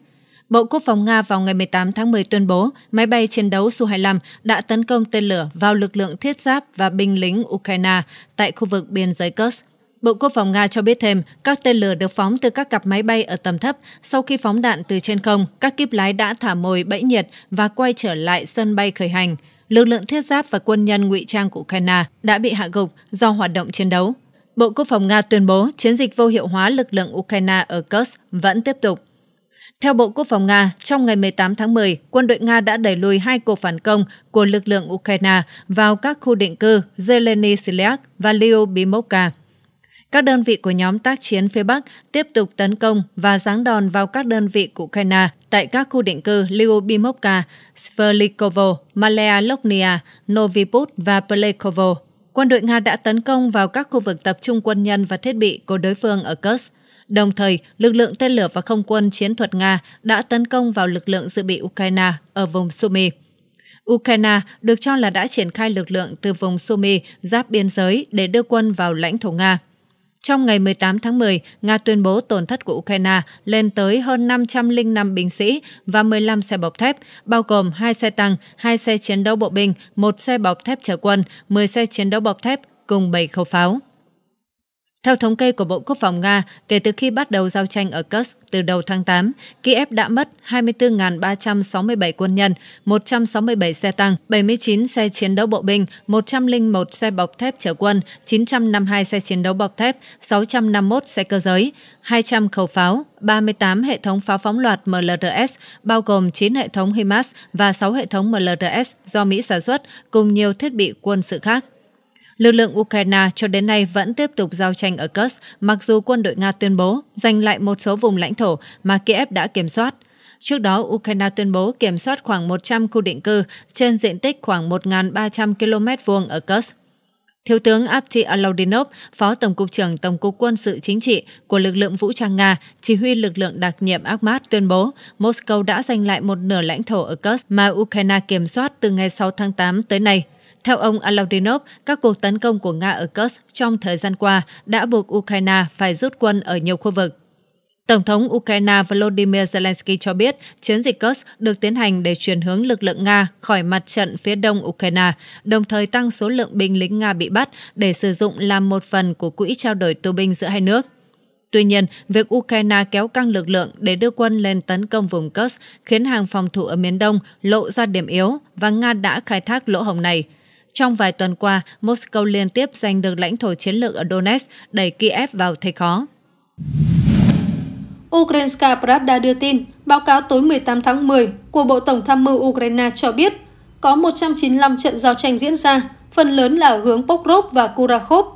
Bộ Quốc phòng Nga vào ngày 18 tháng 10 tuyên bố máy bay chiến đấu Su-25 đã tấn công tên lửa vào lực lượng thiết giáp và binh lính Ukraine tại khu vực biên giới Kursk. Bộ Quốc phòng Nga cho biết thêm, các tên lửa được phóng từ các cặp máy bay ở tầm thấp. Sau khi phóng đạn từ trên không, các kíp lái đã thả mồi bẫy nhiệt và quay trở lại sân bay khởi hành. Lực lượng thiết giáp và quân nhân ngụy trang của Ukraine đã bị hạ gục do hoạt động chiến đấu. Bộ Quốc phòng Nga tuyên bố chiến dịch vô hiệu hóa lực lượng Ukraine ở Kursk vẫn tiếp tục. Theo Bộ Quốc phòng Nga, trong ngày 18 tháng 10, quân đội Nga đã đẩy lùi hai cuộc phản công của lực lượng Ukraine vào các khu định cư Zeleny Silyak và Lyubimovka. Các đơn vị của nhóm tác chiến phía Bắc tiếp tục tấn công và giáng đòn vào các đơn vị của Ukraine tại các khu định cư Lyubimovka, Sverlikovo, Malea Loknia, và Plekovo. Quân đội Nga đã tấn công vào các khu vực tập trung quân nhân và thiết bị của đối phương ở Kursk. Đồng thời, lực lượng tên lửa và không quân chiến thuật Nga đã tấn công vào lực lượng dự bị Ukraine ở vùng Sumy. Ukraine được cho là đã triển khai lực lượng từ vùng Sumy giáp biên giới để đưa quân vào lãnh thổ Nga. Trong ngày 18 tháng 10, Nga tuyên bố tổn thất của Ukraine lên tới hơn 505 binh sĩ và 15 xe bọc thép, bao gồm 2 xe tăng, 2 xe chiến đấu bộ binh, 1 xe bọc thép chở quân, 10 xe chiến đấu bọc thép cùng 7 khẩu pháo. Theo thống kê của Bộ Quốc phòng Nga, kể từ khi bắt đầu giao tranh ở Kursk từ đầu tháng 8, Kiev đã mất 24.367 quân nhân, 167 xe tăng, 79 xe chiến đấu bộ binh, 101 xe bọc thép chở quân, 952 xe chiến đấu bọc thép, 651 xe cơ giới, 200 khẩu pháo, 38 hệ thống pháo phóng loạt MLRS, bao gồm 9 hệ thống HIMARS và 6 hệ thống MLRS do Mỹ sản xuất, cùng nhiều thiết bị quân sự khác. Lực lượng Ukraine cho đến nay vẫn tiếp tục giao tranh ở Kursk, mặc dù quân đội Nga tuyên bố giành lại một số vùng lãnh thổ mà Kiev đã kiểm soát. Trước đó, Ukraine tuyên bố kiểm soát khoảng 100 khu định cư trên diện tích khoảng 1.300 km vuông ở Kursk. Thiếu tướng Apti Alaudinov, Phó Tổng cục trưởng Tổng cục Quân sự Chính trị của lực lượng vũ trang Nga, chỉ huy lực lượng đặc nhiệm Akhmat tuyên bố Moscow đã giành lại một nửa lãnh thổ ở Kursk mà Ukraine kiểm soát từ ngày 6 tháng 8 tới nay. Theo ông Alaudinov, các cuộc tấn công của Nga ở Kursk trong thời gian qua đã buộc Ukraine phải rút quân ở nhiều khu vực. Tổng thống Ukraine Volodymyr Zelensky cho biết chiến dịch Kursk được tiến hành để chuyển hướng lực lượng Nga khỏi mặt trận phía đông Ukraine, đồng thời tăng số lượng binh lính Nga bị bắt để sử dụng làm một phần của quỹ trao đổi tù binh giữa hai nước. Tuy nhiên, việc Ukraine kéo căng lực lượng để đưa quân lên tấn công vùng Kursk khiến hàng phòng thủ ở miền đông lộ ra điểm yếu và Nga đã khai thác lỗ hổng này – trong vài tuần qua, Moscow liên tiếp giành được lãnh thổ chiến lược ở Donetsk, đẩy Kiev vào thế khó. Ukrainska Pravda đưa tin, báo cáo tối 18 tháng 10 của Bộ Tổng tham mưu Ukraine cho biết có 195 trận giao tranh diễn ra, phần lớn là ở hướng Pokrov và Kurakhov.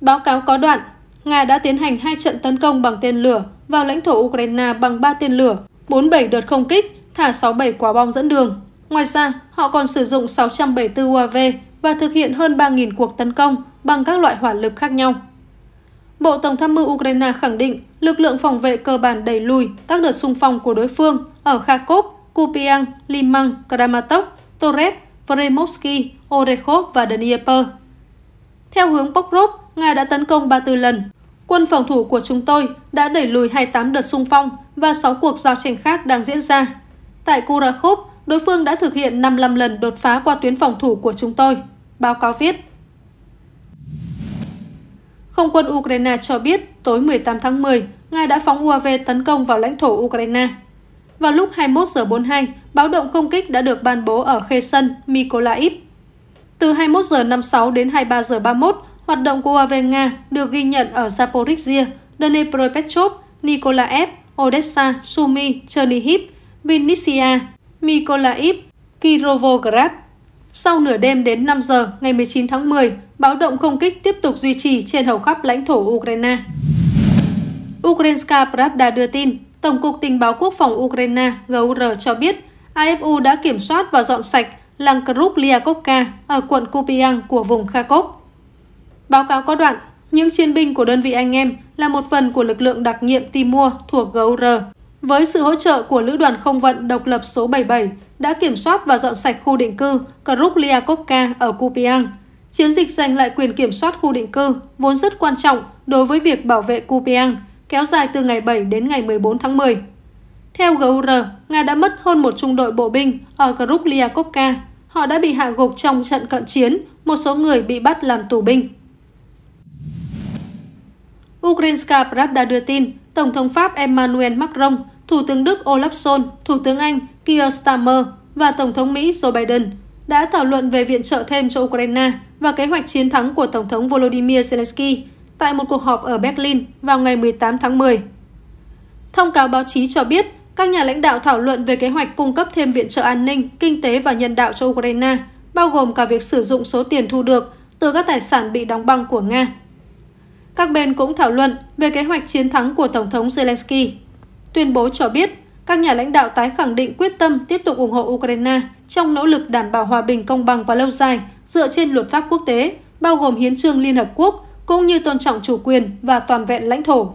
Báo cáo có đoạn, Nga đã tiến hành hai trận tấn công bằng tên lửa vào lãnh thổ Ukraine bằng 3 tên lửa, 47 đợt không kích, thả 67 quả bom dẫn đường. Ngoài ra, họ còn sử dụng 674 UAV và thực hiện hơn 3.000 cuộc tấn công bằng các loại hỏa lực khác nhau. Bộ Tổng tham mưu Ukraine khẳng định lực lượng phòng vệ cơ bản đẩy lùi các đợt xung phong của đối phương ở Kharkov, Kupiang, limang Kramatok, Torres, Vremovsky, Orekhov và Dnieper. Theo hướng Pokrov, Nga đã tấn công 34 lần. Quân phòng thủ của chúng tôi đã đẩy lùi 28 đợt xung phong và 6 cuộc giao tranh khác đang diễn ra. Tại Kurakov, đối phương đã thực hiện 55 lần đột phá qua tuyến phòng thủ của chúng tôi, báo cáo viết. Không quân Ukraine cho biết tối 18 tháng 10, Nga đã phóng UAV tấn công vào lãnh thổ Ukraine. Vào lúc 21 giờ 42, báo động không kích đã được ban bố ở Kherson, Mykolaiv. Từ 21 giờ 56 đến 23 giờ 31, hoạt động của UAV Nga được ghi nhận ở Zaporizhia, Dnipropetrovsk, Nikolaev, Odessa, Sumy, Chernihiv, Vinnytsia, Mykolaiv, Kirovograd. Sau nửa đêm đến 5 giờ ngày 19 tháng 10, báo động không kích tiếp tục duy trì trên hầu khắp lãnh thổ Ukraine. Ukrainska Pravda đưa tin, Tổng cục Tình báo Quốc phòng Ukraine GUR cho biết AFU đã kiểm soát và dọn sạch làng Krupliakovka ở quận Kupiang của vùng Kharkov. Báo cáo có đoạn, những chiến binh của đơn vị anh em là một phần của lực lượng đặc nhiệm Timur thuộc GUR với sự hỗ trợ của Lữ đoàn Không vận độc lập số 77 đã kiểm soát và dọn sạch khu định cư Krukliakovka ở Kupiang. Chiến dịch giành lại quyền kiểm soát khu định cư vốn rất quan trọng đối với việc bảo vệ Kupiang, kéo dài từ ngày 7 đến ngày 14 tháng 10. Theo GUR, Nga đã mất hơn một trung đội bộ binh ở Krukliakovka. Họ đã bị hạ gục trong trận cận chiến, một số người bị bắt làm tù binh. Ukrainska Pravda đưa tin, Tổng thống Pháp Emmanuel Macron Thủ tướng Đức Olaf Scholz, Thủ tướng Anh Keir Starmer và Tổng thống Mỹ Joe Biden đã thảo luận về viện trợ thêm cho Ukraine và kế hoạch chiến thắng của Tổng thống Volodymyr Zelensky tại một cuộc họp ở Berlin vào ngày 18 tháng 10. Thông cáo báo chí cho biết, các nhà lãnh đạo thảo luận về kế hoạch cung cấp thêm viện trợ an ninh, kinh tế và nhân đạo cho Ukraine, bao gồm cả việc sử dụng số tiền thu được từ các tài sản bị đóng băng của Nga. Các bên cũng thảo luận về kế hoạch chiến thắng của Tổng thống Zelensky tuyên bố cho biết các nhà lãnh đạo tái khẳng định quyết tâm tiếp tục ủng hộ Ukraine trong nỗ lực đảm bảo hòa bình công bằng và lâu dài dựa trên luật pháp quốc tế, bao gồm hiến trương Liên Hợp Quốc, cũng như tôn trọng chủ quyền và toàn vẹn lãnh thổ.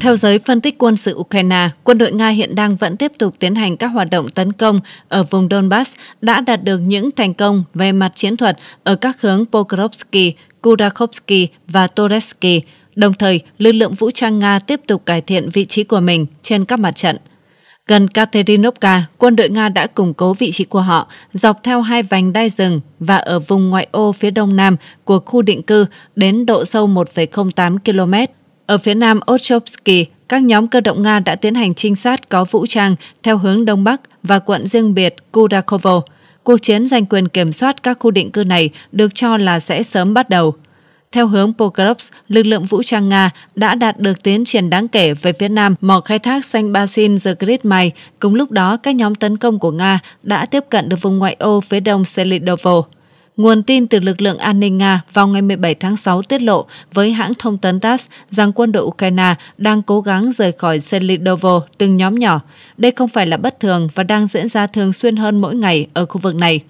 Theo giới phân tích quân sự Ukraine, quân đội Nga hiện đang vẫn tiếp tục tiến hành các hoạt động tấn công ở vùng Donbass, đã đạt được những thành công về mặt chiến thuật ở các hướng Pokrovsky, Kudakovsky và Toresky, Đồng thời, lực lượng vũ trang Nga tiếp tục cải thiện vị trí của mình trên các mặt trận. Gần Katerinovka, quân đội Nga đã củng cố vị trí của họ dọc theo hai vành đai rừng và ở vùng ngoại ô phía đông nam của khu định cư đến độ sâu 1,08 km. Ở phía nam Ochovsky, các nhóm cơ động Nga đã tiến hành trinh sát có vũ trang theo hướng Đông Bắc và quận riêng biệt Kurakovo. Cuộc chiến giành quyền kiểm soát các khu định cư này được cho là sẽ sớm bắt đầu. Theo hướng Pokrovsk, lực lượng vũ trang Nga đã đạt được tiến triển đáng kể về Việt Nam mỏ khai thác xanh Basin Zgritmay. Cùng lúc đó, các nhóm tấn công của Nga đã tiếp cận được vùng ngoại ô phía đông Selidovo. Nguồn tin từ lực lượng an ninh Nga vào ngày 17 tháng 6 tiết lộ với hãng thông tấn TASS rằng quân đội Ukraine đang cố gắng rời khỏi Selidovo từng nhóm nhỏ. Đây không phải là bất thường và đang diễn ra thường xuyên hơn mỗi ngày ở khu vực này.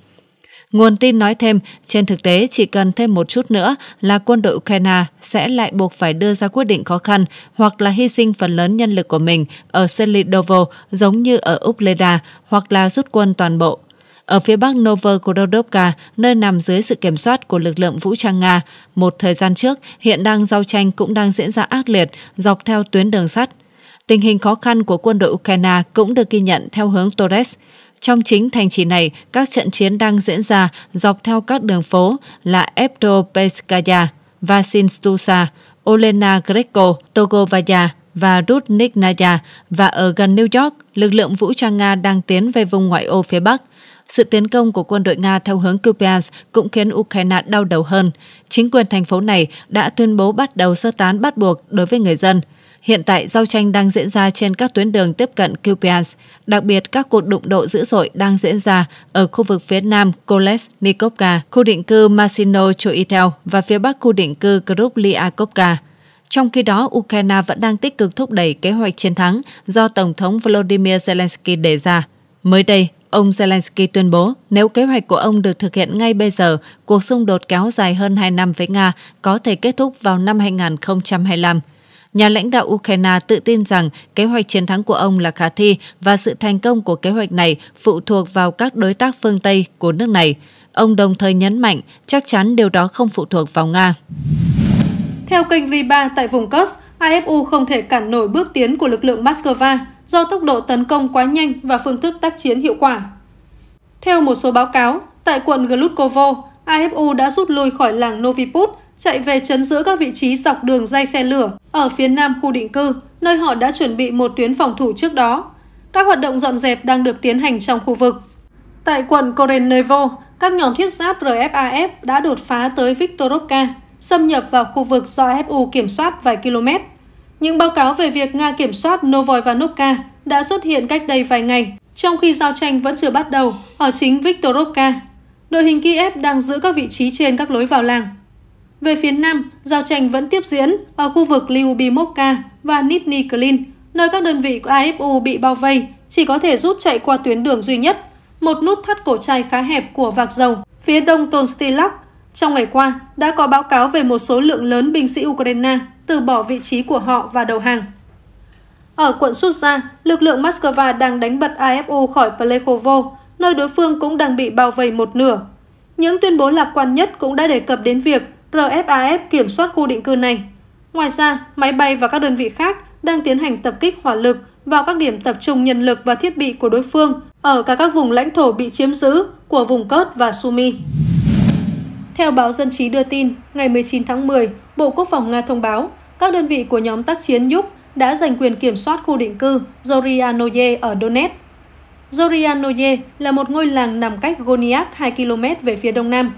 Nguồn tin nói thêm, trên thực tế chỉ cần thêm một chút nữa là quân đội Ukraine sẽ lại buộc phải đưa ra quyết định khó khăn hoặc là hy sinh phần lớn nhân lực của mình ở Selidovo giống như ở Upleda hoặc là rút quân toàn bộ ở phía bắc Novokododovka, nơi nằm dưới sự kiểm soát của lực lượng vũ trang Nga. Một thời gian trước, hiện đang giao tranh cũng đang diễn ra ác liệt dọc theo tuyến đường sắt. Tình hình khó khăn của quân đội Ukraine cũng được ghi nhận theo hướng Torres. Trong chính thành trì này, các trận chiến đang diễn ra dọc theo các đường phố là Evdopeskaya, Vasinstusa, Olena Greco, Togovaya và Rudniknaya và ở gần New York, lực lượng vũ trang Nga đang tiến về vùng ngoại ô phía Bắc. Sự tiến công của quân đội Nga theo hướng Kupiansk cũng khiến Ukraine đau đầu hơn. Chính quyền thành phố này đã tuyên bố bắt đầu sơ tán bắt buộc đối với người dân – Hiện tại giao tranh đang diễn ra trên các tuyến đường tiếp cận Kupiansk, đặc biệt các cuộc đụng độ dữ dội đang diễn ra ở khu vực phía nam Koles Kolesnikovka, khu định cư Masino Choitel và phía bắc khu định cư Krubliakovka. Trong khi đó, Ukraine vẫn đang tích cực thúc đẩy kế hoạch chiến thắng do Tổng thống Volodymyr Zelensky đề ra. Mới đây, ông Zelensky tuyên bố nếu kế hoạch của ông được thực hiện ngay bây giờ, cuộc xung đột kéo dài hơn 2 năm với Nga có thể kết thúc vào năm 2025. Nhà lãnh đạo Ukraine tự tin rằng kế hoạch chiến thắng của ông là khả thi và sự thành công của kế hoạch này phụ thuộc vào các đối tác phương Tây của nước này. Ông đồng thời nhấn mạnh chắc chắn điều đó không phụ thuộc vào Nga. Theo kênh Riba tại vùng Kursk, AFU không thể cản nổi bước tiến của lực lượng Moscow do tốc độ tấn công quá nhanh và phương thức tác chiến hiệu quả. Theo một số báo cáo, tại quận Glutkovo, AFU đã rút lui khỏi làng Noviput chạy về chấn giữ các vị trí dọc đường dây xe lửa ở phía nam khu định cư, nơi họ đã chuẩn bị một tuyến phòng thủ trước đó. Các hoạt động dọn dẹp đang được tiến hành trong khu vực. Tại quận Korenevo, các nhóm thiết giáp RFAF đã đột phá tới Viktorovka, xâm nhập vào khu vực do FU kiểm soát vài km. Những báo cáo về việc Nga kiểm soát Novoivanovka đã xuất hiện cách đây vài ngày, trong khi giao tranh vẫn chưa bắt đầu ở chính Viktorovka. Đội hình Kiev đang giữ các vị trí trên các lối vào làng. Về phía Nam, giao tranh vẫn tiếp diễn ở khu vực Lyubimovka và Nizhny Klin, nơi các đơn vị của AFU bị bao vây, chỉ có thể rút chạy qua tuyến đường duy nhất, một nút thắt cổ chai khá hẹp của vạc dầu, phía đông Tonstilak. Trong ngày qua, đã có báo cáo về một số lượng lớn binh sĩ Ukraine từ bỏ vị trí của họ và đầu hàng. Ở quận Sutja, lực lượng Moscow đang đánh bật AFU khỏi Pelekhovo, nơi đối phương cũng đang bị bao vây một nửa. Những tuyên bố lạc quan nhất cũng đã đề cập đến việc RFAF kiểm soát khu định cư này. Ngoài ra, máy bay và các đơn vị khác đang tiến hành tập kích hỏa lực vào các điểm tập trung nhân lực và thiết bị của đối phương ở cả các vùng lãnh thổ bị chiếm giữ của vùng Cớt và Sumi. Theo báo Dân trí đưa tin, ngày 19 tháng 10, Bộ Quốc phòng Nga thông báo các đơn vị của nhóm tác chiến Yuk đã giành quyền kiểm soát khu định cư Zorianoye ở Donetsk. Zorianoye là một ngôi làng nằm cách Goniak 2 km về phía đông nam.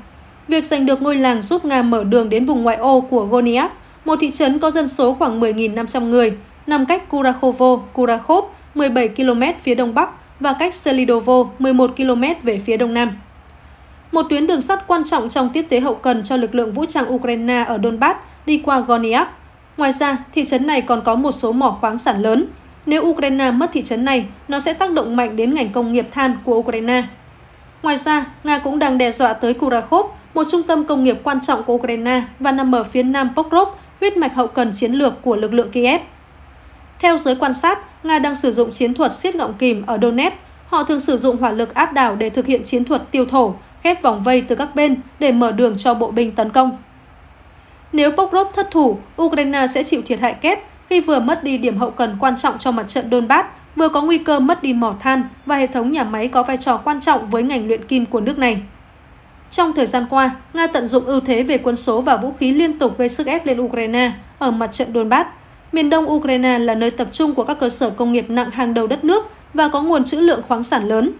Việc giành được ngôi làng giúp Nga mở đường đến vùng ngoại ô của Goniat, một thị trấn có dân số khoảng 10.500 người, nằm cách Kurakhovo, Kurakhov 17 km phía đông bắc và cách Selidovo 11 km về phía đông nam. Một tuyến đường sắt quan trọng trong tiếp tế hậu cần cho lực lượng vũ trang Ukraine ở Donbass đi qua Goniat. Ngoài ra, thị trấn này còn có một số mỏ khoáng sản lớn. Nếu Ukraine mất thị trấn này, nó sẽ tác động mạnh đến ngành công nghiệp than của Ukraine. Ngoài ra, Nga cũng đang đe dọa tới Kurakhov một trung tâm công nghiệp quan trọng của Ukraine và nằm ở phía nam Pokrov, huyết mạch hậu cần chiến lược của lực lượng Kiev. Theo giới quan sát, Nga đang sử dụng chiến thuật siết ngọng kìm ở Donetsk. Họ thường sử dụng hỏa lực áp đảo để thực hiện chiến thuật tiêu thổ, khép vòng vây từ các bên để mở đường cho bộ binh tấn công. Nếu Pokrov thất thủ, Ukraine sẽ chịu thiệt hại kép khi vừa mất đi điểm hậu cần quan trọng cho mặt trận Donbass, vừa có nguy cơ mất đi mỏ than và hệ thống nhà máy có vai trò quan trọng với ngành luyện kim của nước này. Trong thời gian qua, Nga tận dụng ưu thế về quân số và vũ khí liên tục gây sức ép lên Ukraine ở mặt trận Donbass. Miền đông Ukraine là nơi tập trung của các cơ sở công nghiệp nặng hàng đầu đất nước và có nguồn trữ lượng khoáng sản lớn.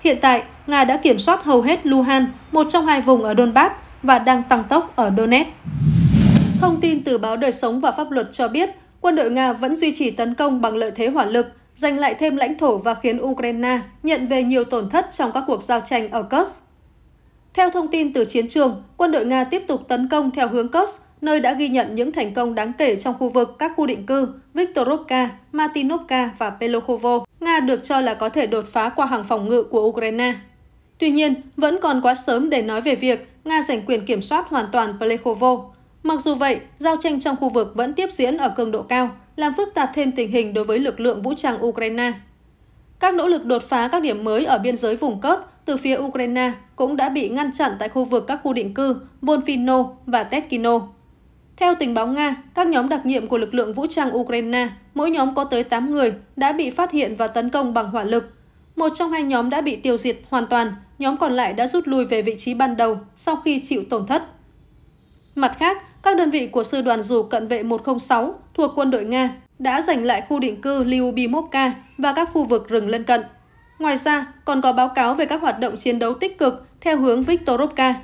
Hiện tại, Nga đã kiểm soát hầu hết Luhan, một trong hai vùng ở Donbass, và đang tăng tốc ở Donetsk. Thông tin từ báo Đời Sống và Pháp Luật cho biết, quân đội Nga vẫn duy trì tấn công bằng lợi thế hỏa lực, giành lại thêm lãnh thổ và khiến Ukraine nhận về nhiều tổn thất trong các cuộc giao tranh ở Kursk. Theo thông tin từ chiến trường, quân đội Nga tiếp tục tấn công theo hướng kos, nơi đã ghi nhận những thành công đáng kể trong khu vực các khu định cư Viktorovka, Martinovka và Pelokhovo. Nga được cho là có thể đột phá qua hàng phòng ngự của Ukraine. Tuy nhiên, vẫn còn quá sớm để nói về việc Nga giành quyền kiểm soát hoàn toàn Pelokhovo. Mặc dù vậy, giao tranh trong khu vực vẫn tiếp diễn ở cường độ cao, làm phức tạp thêm tình hình đối với lực lượng vũ trang Ukraine. Các nỗ lực đột phá các điểm mới ở biên giới vùng cớt từ phía Ukraine cũng đã bị ngăn chặn tại khu vực các khu định cư Volfino và Tetkino. Theo tình báo Nga, các nhóm đặc nhiệm của lực lượng vũ trang Ukraine, mỗi nhóm có tới 8 người, đã bị phát hiện và tấn công bằng hỏa lực. Một trong hai nhóm đã bị tiêu diệt hoàn toàn, nhóm còn lại đã rút lui về vị trí ban đầu sau khi chịu tổn thất. Mặt khác, các đơn vị của Sư đoàn Dù Cận vệ 106 thuộc quân đội Nga đã giành lại khu định cư Liubimovka và các khu vực rừng lân cận. Ngoài ra, còn có báo cáo về các hoạt động chiến đấu tích cực theo hướng Viktorovka.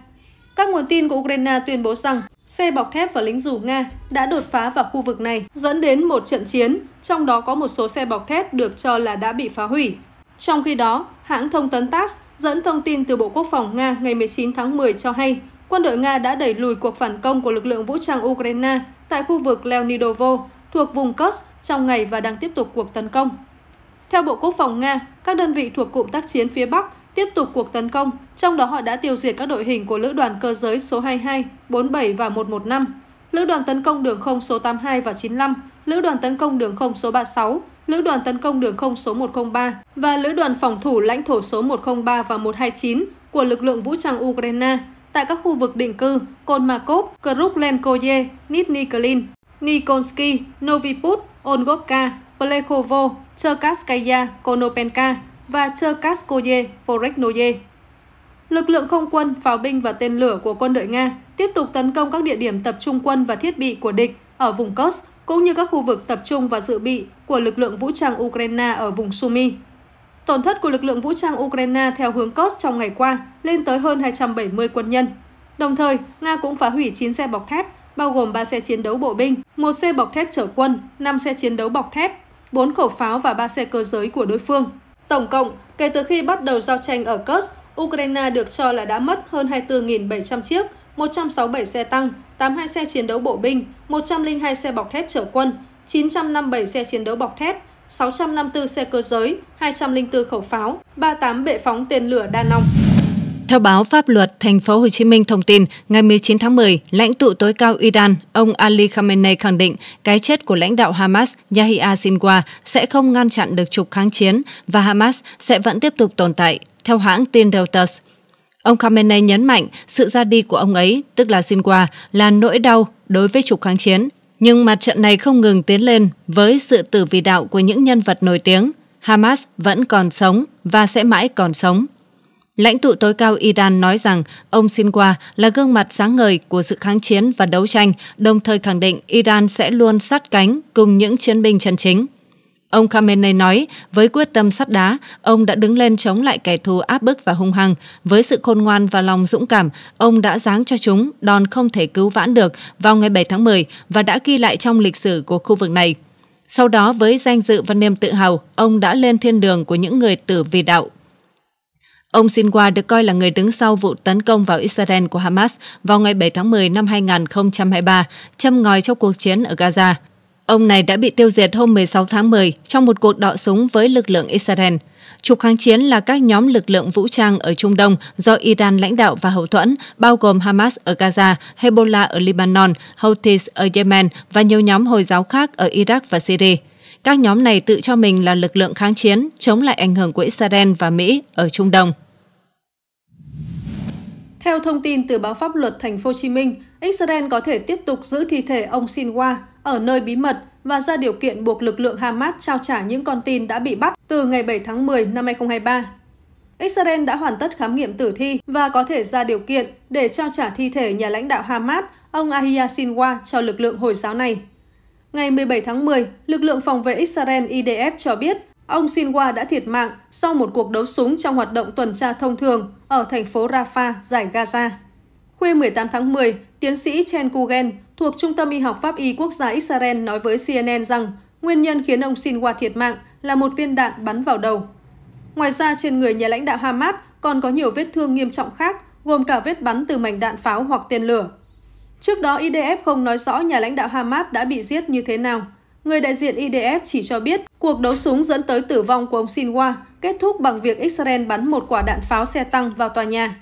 Các nguồn tin của Ukraine tuyên bố rằng xe bọc thép và lính dù Nga đã đột phá vào khu vực này, dẫn đến một trận chiến, trong đó có một số xe bọc thép được cho là đã bị phá hủy. Trong khi đó, hãng thông tấn TASS dẫn thông tin từ Bộ Quốc phòng Nga ngày 19 tháng 10 cho hay quân đội Nga đã đẩy lùi cuộc phản công của lực lượng vũ trang Ukraine tại khu vực Leonidovo thuộc vùng Kursk trong ngày và đang tiếp tục cuộc tấn công. Theo Bộ Quốc phòng Nga, các đơn vị thuộc cụm tác chiến phía Bắc tiếp tục cuộc tấn công, trong đó họ đã tiêu diệt các đội hình của Lữ đoàn cơ giới số 22, 47 và 115, Lữ đoàn tấn công đường không số 82 và 95, Lữ đoàn tấn công đường không số 36, Lữ đoàn tấn công đường không số 103 và Lữ đoàn phòng thủ lãnh thổ số 103 và 129 của lực lượng vũ trang Ukraine tại các khu vực định cư Kolmakov, Kruklenkoye, Nizhny Klin. Nikolsky, Noviput, Olgovka, Plekhovo, Cherkaskaya, Konopenka và Cherkaskoye, Poreknoye. Lực lượng không quân, pháo binh và tên lửa của quân đội Nga tiếp tục tấn công các địa điểm tập trung quân và thiết bị của địch ở vùng Kursk cũng như các khu vực tập trung và dự bị của lực lượng vũ trang Ukraine ở vùng Sumy. Tổn thất của lực lượng vũ trang Ukraine theo hướng Kursk trong ngày qua lên tới hơn 270 quân nhân. Đồng thời, Nga cũng phá hủy 9 xe bọc thép bao gồm 3 xe chiến đấu bộ binh, 1 xe bọc thép chở quân, 5 xe chiến đấu bọc thép, 4 khẩu pháo và 3 xe cơ giới của đối phương. Tổng cộng, kể từ khi bắt đầu giao tranh ở Kursk, Ukraine được cho là đã mất hơn 24.700 chiếc, 167 xe tăng, 82 xe chiến đấu bộ binh, 102 xe bọc thép chở quân, 957 xe chiến đấu bọc thép, 654 xe cơ giới, 204 khẩu pháo, 38 bệ phóng tên lửa đa nòng. Theo báo Pháp luật Thành phố Hồ Chí Minh thông tin, ngày 19 tháng 10, lãnh tụ tối cao Iran, ông Ali Khamenei khẳng định cái chết của lãnh đạo Hamas Yahya Sinwar sẽ không ngăn chặn được trục kháng chiến và Hamas sẽ vẫn tiếp tục tồn tại, theo hãng tin Reuters. Ông Khamenei nhấn mạnh sự ra đi của ông ấy, tức là Sinwar, là nỗi đau đối với trục kháng chiến. Nhưng mặt trận này không ngừng tiến lên với sự tử vì đạo của những nhân vật nổi tiếng. Hamas vẫn còn sống và sẽ mãi còn sống. Lãnh tụ tối cao Iran nói rằng ông Sinwa là gương mặt sáng ngời của sự kháng chiến và đấu tranh, đồng thời khẳng định Iran sẽ luôn sát cánh cùng những chiến binh chân chính. Ông Khamenei nói, với quyết tâm sắt đá, ông đã đứng lên chống lại kẻ thù áp bức và hung hăng. Với sự khôn ngoan và lòng dũng cảm, ông đã giáng cho chúng đòn không thể cứu vãn được vào ngày 7 tháng 10 và đã ghi lại trong lịch sử của khu vực này. Sau đó với danh dự và niềm tự hào, ông đã lên thiên đường của những người tử vì đạo Ông Sinwa được coi là người đứng sau vụ tấn công vào Israel của Hamas vào ngày 7 tháng 10 năm 2023, châm ngòi cho cuộc chiến ở Gaza. Ông này đã bị tiêu diệt hôm 16 tháng 10 trong một cuộc đọ súng với lực lượng Israel. Trục kháng chiến là các nhóm lực lượng vũ trang ở Trung Đông do Iran lãnh đạo và hậu thuẫn, bao gồm Hamas ở Gaza, Hezbollah ở Lebanon, Houthis ở Yemen và nhiều nhóm Hồi giáo khác ở Iraq và Syria các nhóm này tự cho mình là lực lượng kháng chiến chống lại ảnh hưởng của Israel và Mỹ ở Trung Đông. Theo thông tin từ báo pháp luật Thành phố Hồ Chí Minh, Israel có thể tiếp tục giữ thi thể ông Sinwa ở nơi bí mật và ra điều kiện buộc lực lượng Hamas trao trả những con tin đã bị bắt từ ngày 7 tháng 10 năm 2023. Israel đã hoàn tất khám nghiệm tử thi và có thể ra điều kiện để trao trả thi thể nhà lãnh đạo Hamas, ông Ahia Sinwa, cho lực lượng Hồi giáo này. Ngày 17 tháng 10, lực lượng phòng vệ Israel IDF cho biết ông Sinwa đã thiệt mạng sau một cuộc đấu súng trong hoạt động tuần tra thông thường ở thành phố Rafah, giải Gaza. Khuya 18 tháng 10, tiến sĩ Chen Kugen thuộc Trung tâm Y học Pháp y Quốc gia Israel nói với CNN rằng nguyên nhân khiến ông Sinwa thiệt mạng là một viên đạn bắn vào đầu. Ngoài ra, trên người nhà lãnh đạo Hamas còn có nhiều vết thương nghiêm trọng khác, gồm cả vết bắn từ mảnh đạn pháo hoặc tên lửa. Trước đó, IDF không nói rõ nhà lãnh đạo Hamas đã bị giết như thế nào. Người đại diện IDF chỉ cho biết cuộc đấu súng dẫn tới tử vong của ông Sinwa kết thúc bằng việc Israel bắn một quả đạn pháo xe tăng vào tòa nhà.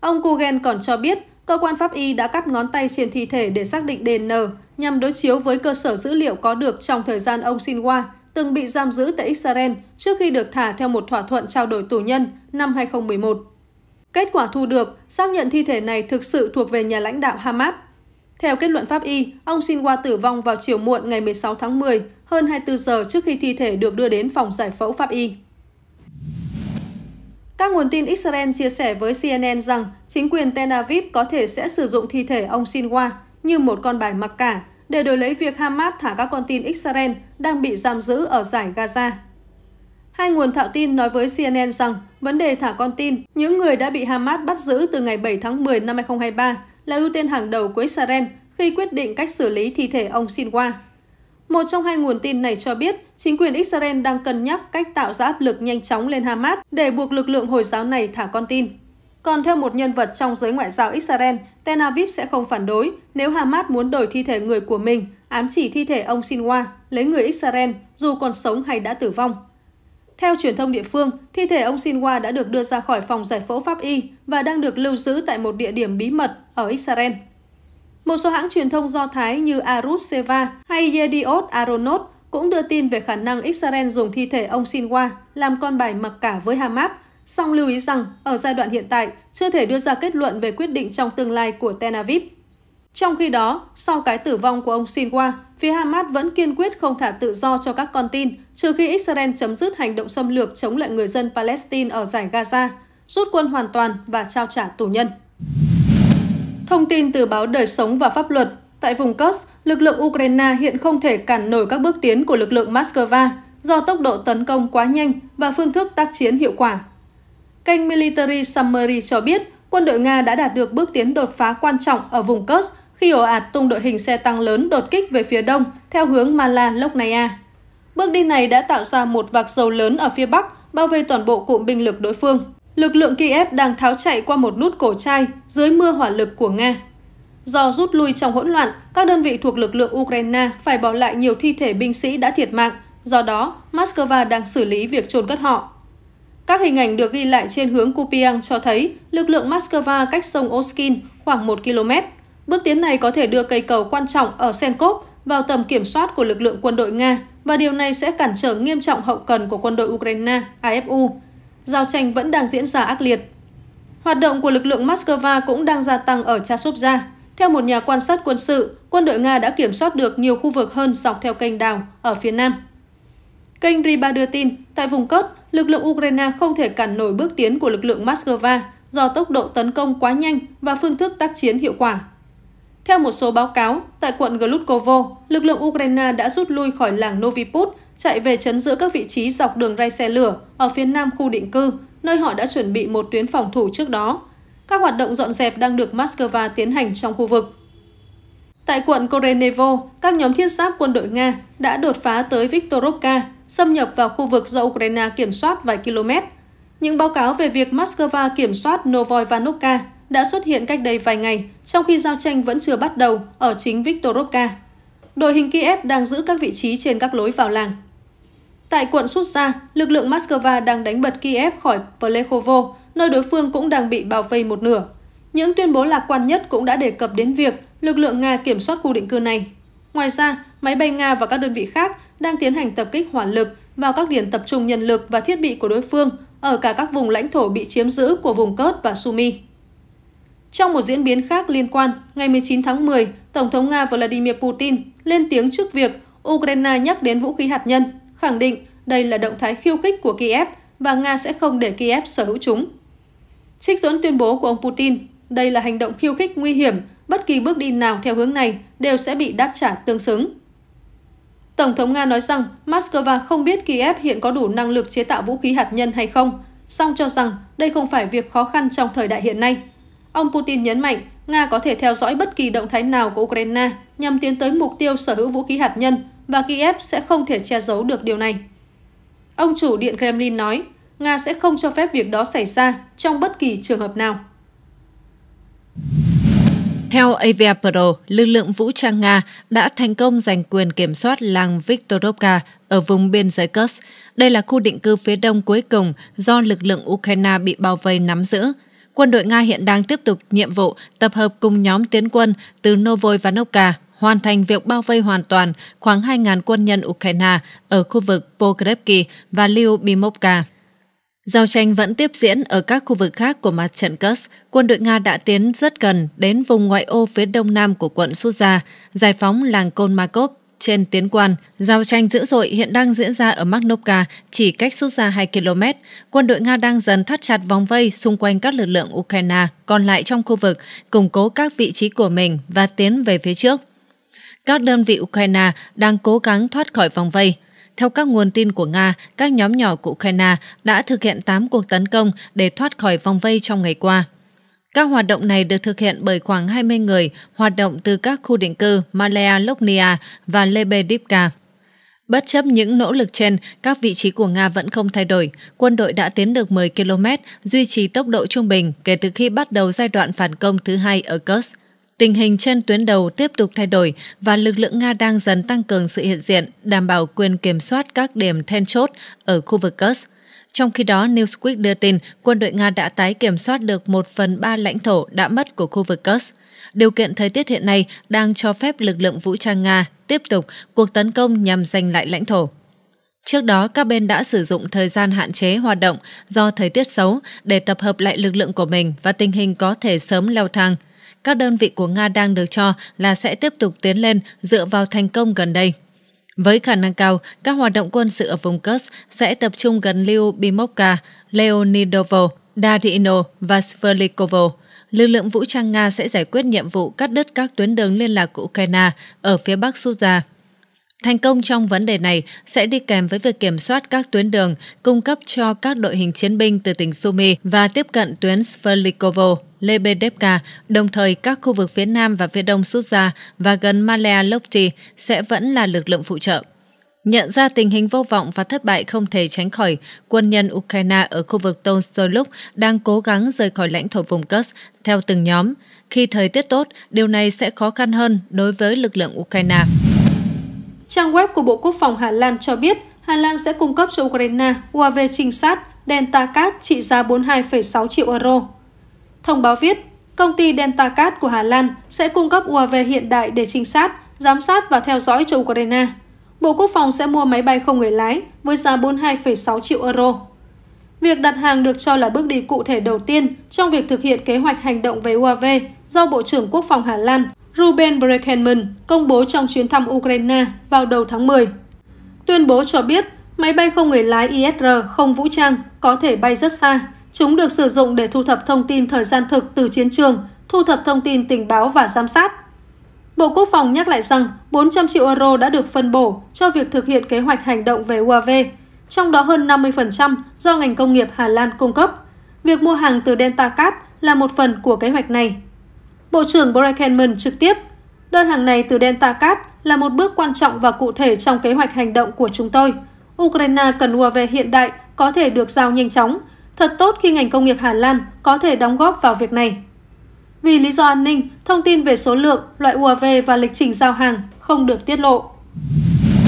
Ông Kugen còn cho biết cơ quan pháp y đã cắt ngón tay trên thi thể để xác định DN nhằm đối chiếu với cơ sở dữ liệu có được trong thời gian ông Sinwa từng bị giam giữ tại Israel trước khi được thả theo một thỏa thuận trao đổi tù nhân năm 2011. Kết quả thu được xác nhận thi thể này thực sự thuộc về nhà lãnh đạo Hamas theo kết luận pháp y, ông Sinwa tử vong vào chiều muộn ngày 16 tháng 10, hơn 24 giờ trước khi thi thể được đưa đến phòng giải phẫu pháp y. Các nguồn tin Israel chia sẻ với CNN rằng chính quyền Tel Aviv có thể sẽ sử dụng thi thể ông Sinwa như một con bài mặc cả để đổi lấy việc Hamas thả các con tin Israel đang bị giam giữ ở giải Gaza. Hai nguồn thạo tin nói với CNN rằng vấn đề thả con tin, những người đã bị Hamas bắt giữ từ ngày 7 tháng 10 năm 2023 là ưu tiên hàng đầu của Israel khi quyết định cách xử lý thi thể ông Sinwa. Một trong hai nguồn tin này cho biết, chính quyền Israel đang cân nhắc cách tạo ra áp lực nhanh chóng lên Hamas để buộc lực lượng Hồi giáo này thả con tin. Còn theo một nhân vật trong giới ngoại giao Israel, Tel Aviv sẽ không phản đối nếu Hamas muốn đổi thi thể người của mình, ám chỉ thi thể ông Sinwa, lấy người Israel, dù còn sống hay đã tử vong. Theo truyền thông địa phương, thi thể ông Sinwa đã được đưa ra khỏi phòng giải phẫu pháp y và đang được lưu giữ tại một địa điểm bí mật ở Israel. Một số hãng truyền thông do Thái như Arut Seva hay Yediot Aronot cũng đưa tin về khả năng Israel dùng thi thể ông Sinwa làm con bài mặc cả với Hamas, song lưu ý rằng ở giai đoạn hiện tại chưa thể đưa ra kết luận về quyết định trong tương lai của Tel Aviv. Trong khi đó, sau cái tử vong của ông Sinwa, phía Hamas vẫn kiên quyết không thả tự do cho các con tin, trừ khi Israel chấm dứt hành động xâm lược chống lại người dân Palestine ở giải Gaza, rút quân hoàn toàn và trao trả tù nhân. Thông tin từ báo Đời Sống và Pháp Luật Tại vùng Kursk, lực lượng Ukraine hiện không thể cản nổi các bước tiến của lực lượng Moscow do tốc độ tấn công quá nhanh và phương thức tác chiến hiệu quả. Kênh Military Summary cho biết quân đội Nga đã đạt được bước tiến đột phá quan trọng ở vùng Kursk khi ồ ạt tung đội hình xe tăng lớn đột kích về phía đông theo hướng Mala Loknaya. Bước đi này đã tạo ra một vạc dầu lớn ở phía bắc, bao vây toàn bộ cụm binh lực đối phương. Lực lượng Kiev đang tháo chạy qua một nút cổ chai dưới mưa hỏa lực của Nga. Do rút lui trong hỗn loạn, các đơn vị thuộc lực lượng Ukraine phải bỏ lại nhiều thi thể binh sĩ đã thiệt mạng, do đó Moscow đang xử lý việc chôn cất họ. Các hình ảnh được ghi lại trên hướng Kupiang cho thấy lực lượng Moscow cách sông Oskin khoảng 1 km, Bước tiến này có thể đưa cây cầu quan trọng ở Senkov vào tầm kiểm soát của lực lượng quân đội Nga và điều này sẽ cản trở nghiêm trọng hậu cần của quân đội Ukraine, AFU. Giao tranh vẫn đang diễn ra ác liệt. Hoạt động của lực lượng Moscow cũng đang gia tăng ở Chasovia. Theo một nhà quan sát quân sự, quân đội Nga đã kiểm soát được nhiều khu vực hơn dọc theo kênh đào ở phía nam. Kênh Riba đưa tin, tại vùng Cớt, lực lượng Ukraine không thể cản nổi bước tiến của lực lượng Moscow do tốc độ tấn công quá nhanh và phương thức tác chiến hiệu quả. Theo một số báo cáo, tại quận Glukovo, lực lượng Ukraine đã rút lui khỏi làng Noviput, chạy về chấn giữ các vị trí dọc đường ray xe lửa ở phía nam khu định cư, nơi họ đã chuẩn bị một tuyến phòng thủ trước đó. Các hoạt động dọn dẹp đang được Moscow tiến hành trong khu vực. Tại quận Korenevo, các nhóm thiết giáp quân đội Nga đã đột phá tới Viktorovka, xâm nhập vào khu vực do Ukraine kiểm soát vài km. Những báo cáo về việc Moscow kiểm soát Novoivanovka đã xuất hiện cách đây vài ngày, trong khi giao tranh vẫn chưa bắt đầu ở chính Viktorovka. Đội hình Kiev đang giữ các vị trí trên các lối vào làng. Tại quận Sutsa, lực lượng Moscow đang đánh bật Kiev khỏi Plekhovo, nơi đối phương cũng đang bị bao vây một nửa. Những tuyên bố lạc quan nhất cũng đã đề cập đến việc lực lượng Nga kiểm soát khu định cư này. Ngoài ra, máy bay Nga và các đơn vị khác đang tiến hành tập kích hỏa lực vào các điểm tập trung nhân lực và thiết bị của đối phương ở cả các vùng lãnh thổ bị chiếm giữ của vùng Cớt và Sumi. Trong một diễn biến khác liên quan, ngày 19 tháng 10, Tổng thống Nga Vladimir Putin lên tiếng trước việc Ukraine nhắc đến vũ khí hạt nhân, khẳng định đây là động thái khiêu khích của Kiev và Nga sẽ không để Kiev sở hữu chúng. Trích dẫn tuyên bố của ông Putin, đây là hành động khiêu khích nguy hiểm, bất kỳ bước đi nào theo hướng này đều sẽ bị đáp trả tương xứng. Tổng thống Nga nói rằng Moscow không biết Kiev hiện có đủ năng lực chế tạo vũ khí hạt nhân hay không, song cho rằng đây không phải việc khó khăn trong thời đại hiện nay – Ông Putin nhấn mạnh Nga có thể theo dõi bất kỳ động thái nào của Ukraine nhằm tiến tới mục tiêu sở hữu vũ khí hạt nhân và Kiev sẽ không thể che giấu được điều này. Ông chủ Điện Kremlin nói, Nga sẽ không cho phép việc đó xảy ra trong bất kỳ trường hợp nào. Theo Aviapro, lực lượng vũ trang Nga đã thành công giành quyền kiểm soát làng Viktorovka ở vùng biên giới Kursk. Đây là khu định cư phía đông cuối cùng do lực lượng Ukraine bị bao vây nắm giữ – quân đội Nga hiện đang tiếp tục nhiệm vụ tập hợp cùng nhóm tiến quân từ Novoivanovka hoàn thành việc bao vây hoàn toàn khoảng 2.000 quân nhân Ukraine ở khu vực Pogrebki và Lyubimovka. Giao tranh vẫn tiếp diễn ở các khu vực khác của mặt trận Kursk. Quân đội Nga đã tiến rất gần đến vùng ngoại ô phía đông nam của quận Suza, giải phóng làng Kolmakov trên tiến quan, giao tranh dữ dội hiện đang diễn ra ở Magnovka, chỉ cách rút ra 2 km. Quân đội Nga đang dần thắt chặt vòng vây xung quanh các lực lượng Ukraine còn lại trong khu vực, củng cố các vị trí của mình và tiến về phía trước. Các đơn vị Ukraine đang cố gắng thoát khỏi vòng vây. Theo các nguồn tin của Nga, các nhóm nhỏ của Ukraine đã thực hiện 8 cuộc tấn công để thoát khỏi vòng vây trong ngày qua. Các hoạt động này được thực hiện bởi khoảng 20 người hoạt động từ các khu định cư Malaya Loknia và Lebedivka. Bất chấp những nỗ lực trên, các vị trí của Nga vẫn không thay đổi. Quân đội đã tiến được 10 km, duy trì tốc độ trung bình kể từ khi bắt đầu giai đoạn phản công thứ hai ở Kursk. Tình hình trên tuyến đầu tiếp tục thay đổi và lực lượng Nga đang dần tăng cường sự hiện diện, đảm bảo quyền kiểm soát các điểm then chốt ở khu vực Kursk. Trong khi đó, Newsweek đưa tin quân đội Nga đã tái kiểm soát được một phần ba lãnh thổ đã mất của khu vực Kursk. Điều kiện thời tiết hiện nay đang cho phép lực lượng vũ trang Nga tiếp tục cuộc tấn công nhằm giành lại lãnh thổ. Trước đó, các bên đã sử dụng thời gian hạn chế hoạt động do thời tiết xấu để tập hợp lại lực lượng của mình và tình hình có thể sớm leo thang. Các đơn vị của Nga đang được cho là sẽ tiếp tục tiến lên dựa vào thành công gần đây. Với khả năng cao, các hoạt động quân sự ở vùng Kursk sẽ tập trung gần Liu Leonidovo, Darino và Sverlikovo. Lực lượng vũ trang Nga sẽ giải quyết nhiệm vụ cắt đứt các tuyến đường liên lạc của Ukraine ở phía bắc Suza. Thành công trong vấn đề này sẽ đi kèm với việc kiểm soát các tuyến đường, cung cấp cho các đội hình chiến binh từ tỉnh Sumy và tiếp cận tuyến Sverlikovo. Lebedevka, đồng thời các khu vực phía Nam và phía Đông rút ra và gần Malaya Lopti sẽ vẫn là lực lượng phụ trợ. Nhận ra tình hình vô vọng và thất bại không thể tránh khỏi, quân nhân Ukraine ở khu vực Tolstoyluk đang cố gắng rời khỏi lãnh thổ vùng Kursk theo từng nhóm. Khi thời tiết tốt, điều này sẽ khó khăn hơn đối với lực lượng Ukraine. Trang web của Bộ Quốc phòng Hà Lan cho biết, Hà Lan sẽ cung cấp cho Ukraine UAV trinh sát Delta Cat trị giá 42,6 triệu euro. Thông báo viết, công ty DeltaCat của Hà Lan sẽ cung cấp UAV hiện đại để trinh sát, giám sát và theo dõi cho Ukraine. Bộ Quốc phòng sẽ mua máy bay không người lái với giá 42,6 triệu euro. Việc đặt hàng được cho là bước đi cụ thể đầu tiên trong việc thực hiện kế hoạch hành động về UAV do Bộ trưởng Quốc phòng Hà Lan Ruben Brekenman công bố trong chuyến thăm Ukraine vào đầu tháng 10. Tuyên bố cho biết máy bay không người lái ISR không vũ trang có thể bay rất xa, Chúng được sử dụng để thu thập thông tin thời gian thực từ chiến trường, thu thập thông tin tình báo và giám sát. Bộ Quốc phòng nhắc lại rằng 400 triệu euro đã được phân bổ cho việc thực hiện kế hoạch hành động về UAV, trong đó hơn 50% do ngành công nghiệp Hà Lan cung cấp. Việc mua hàng từ Delta Cat là một phần của kế hoạch này. Bộ trưởng Brekenman trực tiếp, đơn hàng này từ Delta Cat là một bước quan trọng và cụ thể trong kế hoạch hành động của chúng tôi. Ukraine cần UAV hiện đại có thể được giao nhanh chóng, Thật tốt khi ngành công nghiệp Hà Lan có thể đóng góp vào việc này. Vì lý do an ninh, thông tin về số lượng, loại UAV và lịch trình giao hàng không được tiết lộ.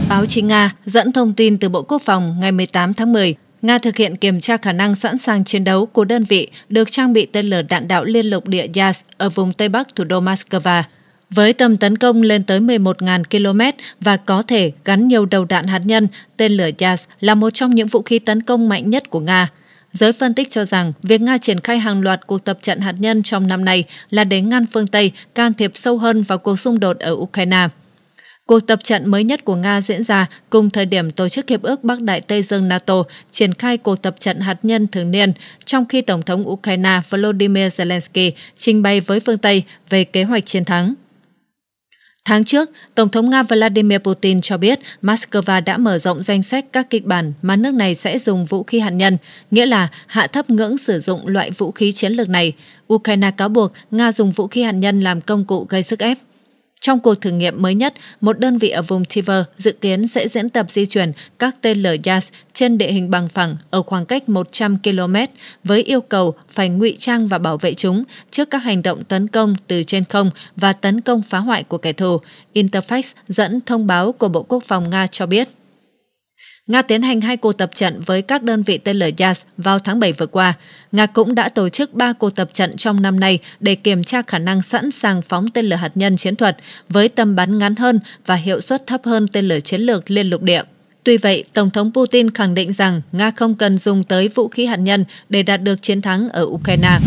Báo chí Nga dẫn thông tin từ Bộ Quốc phòng ngày 18 tháng 10, Nga thực hiện kiểm tra khả năng sẵn sàng chiến đấu của đơn vị được trang bị tên lửa đạn đạo liên lục địa Yas ở vùng Tây Bắc thủ đô Moscow, với tầm tấn công lên tới 11.000 km và có thể gắn nhiều đầu đạn hạt nhân, tên lửa Yas là một trong những vũ khí tấn công mạnh nhất của Nga. Giới phân tích cho rằng, việc Nga triển khai hàng loạt cuộc tập trận hạt nhân trong năm nay là để ngăn phương Tây can thiệp sâu hơn vào cuộc xung đột ở Ukraine. Cuộc tập trận mới nhất của Nga diễn ra cùng thời điểm Tổ chức Hiệp ước Bắc Đại Tây Dương NATO triển khai cuộc tập trận hạt nhân thường niên, trong khi Tổng thống Ukraine Volodymyr Zelensky trình bày với phương Tây về kế hoạch chiến thắng. Tháng trước, Tổng thống Nga Vladimir Putin cho biết Moscow đã mở rộng danh sách các kịch bản mà nước này sẽ dùng vũ khí hạt nhân, nghĩa là hạ thấp ngưỡng sử dụng loại vũ khí chiến lược này. Ukraine cáo buộc Nga dùng vũ khí hạt nhân làm công cụ gây sức ép. Trong cuộc thử nghiệm mới nhất, một đơn vị ở vùng Tiver dự kiến sẽ diễn tập di chuyển các tên lửa Yas trên địa hình bằng phẳng ở khoảng cách 100 km với yêu cầu phải ngụy trang và bảo vệ chúng trước các hành động tấn công từ trên không và tấn công phá hoại của kẻ thù, Interfax dẫn thông báo của Bộ Quốc phòng Nga cho biết. Nga tiến hành hai cuộc tập trận với các đơn vị tên lửa Yas vào tháng 7 vừa qua. Nga cũng đã tổ chức ba cuộc tập trận trong năm nay để kiểm tra khả năng sẵn sàng phóng tên lửa hạt nhân chiến thuật với tầm bắn ngắn hơn và hiệu suất thấp hơn tên lửa chiến lược liên lục địa. Tuy vậy, Tổng thống Putin khẳng định rằng Nga không cần dùng tới vũ khí hạt nhân để đạt được chiến thắng ở Ukraine.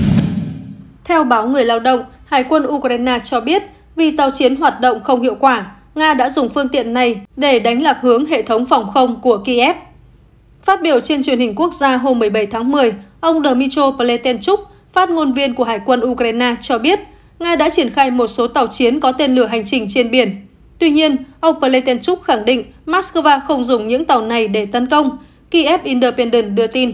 Theo báo Người Lao động, Hải quân Ukraine cho biết vì tàu chiến hoạt động không hiệu quả, Nga đã dùng phương tiện này để đánh lạc hướng hệ thống phòng không của Kiev. Phát biểu trên truyền hình quốc gia hôm 17 tháng 10, ông Dmytro Pletenchuk, phát ngôn viên của Hải quân Ukraine cho biết Nga đã triển khai một số tàu chiến có tên lửa hành trình trên biển. Tuy nhiên, ông Pletenchuk khẳng định Moscow không dùng những tàu này để tấn công, Kiev Independent đưa tin.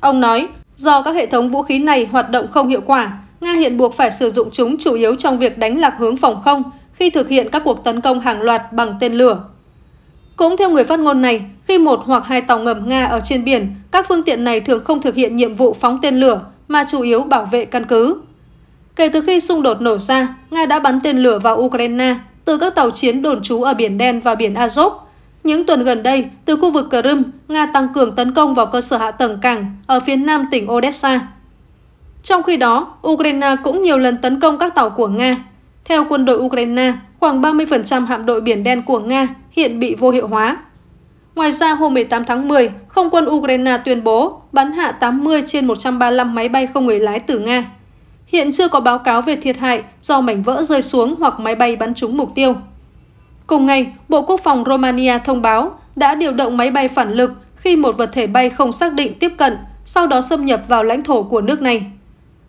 Ông nói, do các hệ thống vũ khí này hoạt động không hiệu quả, Nga hiện buộc phải sử dụng chúng chủ yếu trong việc đánh lạc hướng phòng không, khi thực hiện các cuộc tấn công hàng loạt bằng tên lửa. Cũng theo người phát ngôn này, khi một hoặc hai tàu ngầm Nga ở trên biển, các phương tiện này thường không thực hiện nhiệm vụ phóng tên lửa mà chủ yếu bảo vệ căn cứ. Kể từ khi xung đột nổ ra, Nga đã bắn tên lửa vào Ukraine từ các tàu chiến đồn trú ở Biển Đen và Biển Azov. Những tuần gần đây, từ khu vực Crimea, Nga tăng cường tấn công vào cơ sở hạ tầng cảng ở phía nam tỉnh Odessa. Trong khi đó, Ukraine cũng nhiều lần tấn công các tàu của Nga theo quân đội Ukraine, khoảng 30% hạm đội Biển Đen của Nga hiện bị vô hiệu hóa. Ngoài ra, hôm 18 tháng 10, không quân Ukraine tuyên bố bắn hạ 80 trên 135 máy bay không người lái từ Nga. Hiện chưa có báo cáo về thiệt hại do mảnh vỡ rơi xuống hoặc máy bay bắn trúng mục tiêu. Cùng ngày, Bộ Quốc phòng Romania thông báo đã điều động máy bay phản lực khi một vật thể bay không xác định tiếp cận, sau đó xâm nhập vào lãnh thổ của nước này.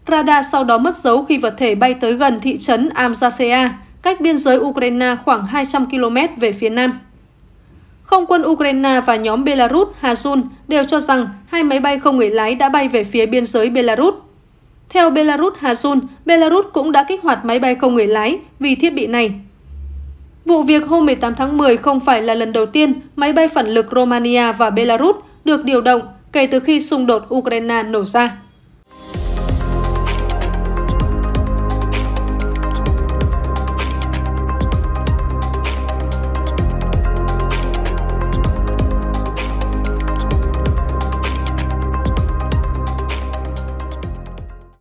Radar sau đó mất dấu khi vật thể bay tới gần thị trấn Amzasea, cách biên giới Ukraine khoảng 200 km về phía nam. Không quân Ukraine và nhóm Belarus Hazun đều cho rằng hai máy bay không người lái đã bay về phía biên giới Belarus. Theo Belarus Hazun, Belarus cũng đã kích hoạt máy bay không người lái vì thiết bị này. Vụ việc hôm 18 tháng 10 không phải là lần đầu tiên máy bay phản lực Romania và Belarus được điều động kể từ khi xung đột Ukraine nổ ra.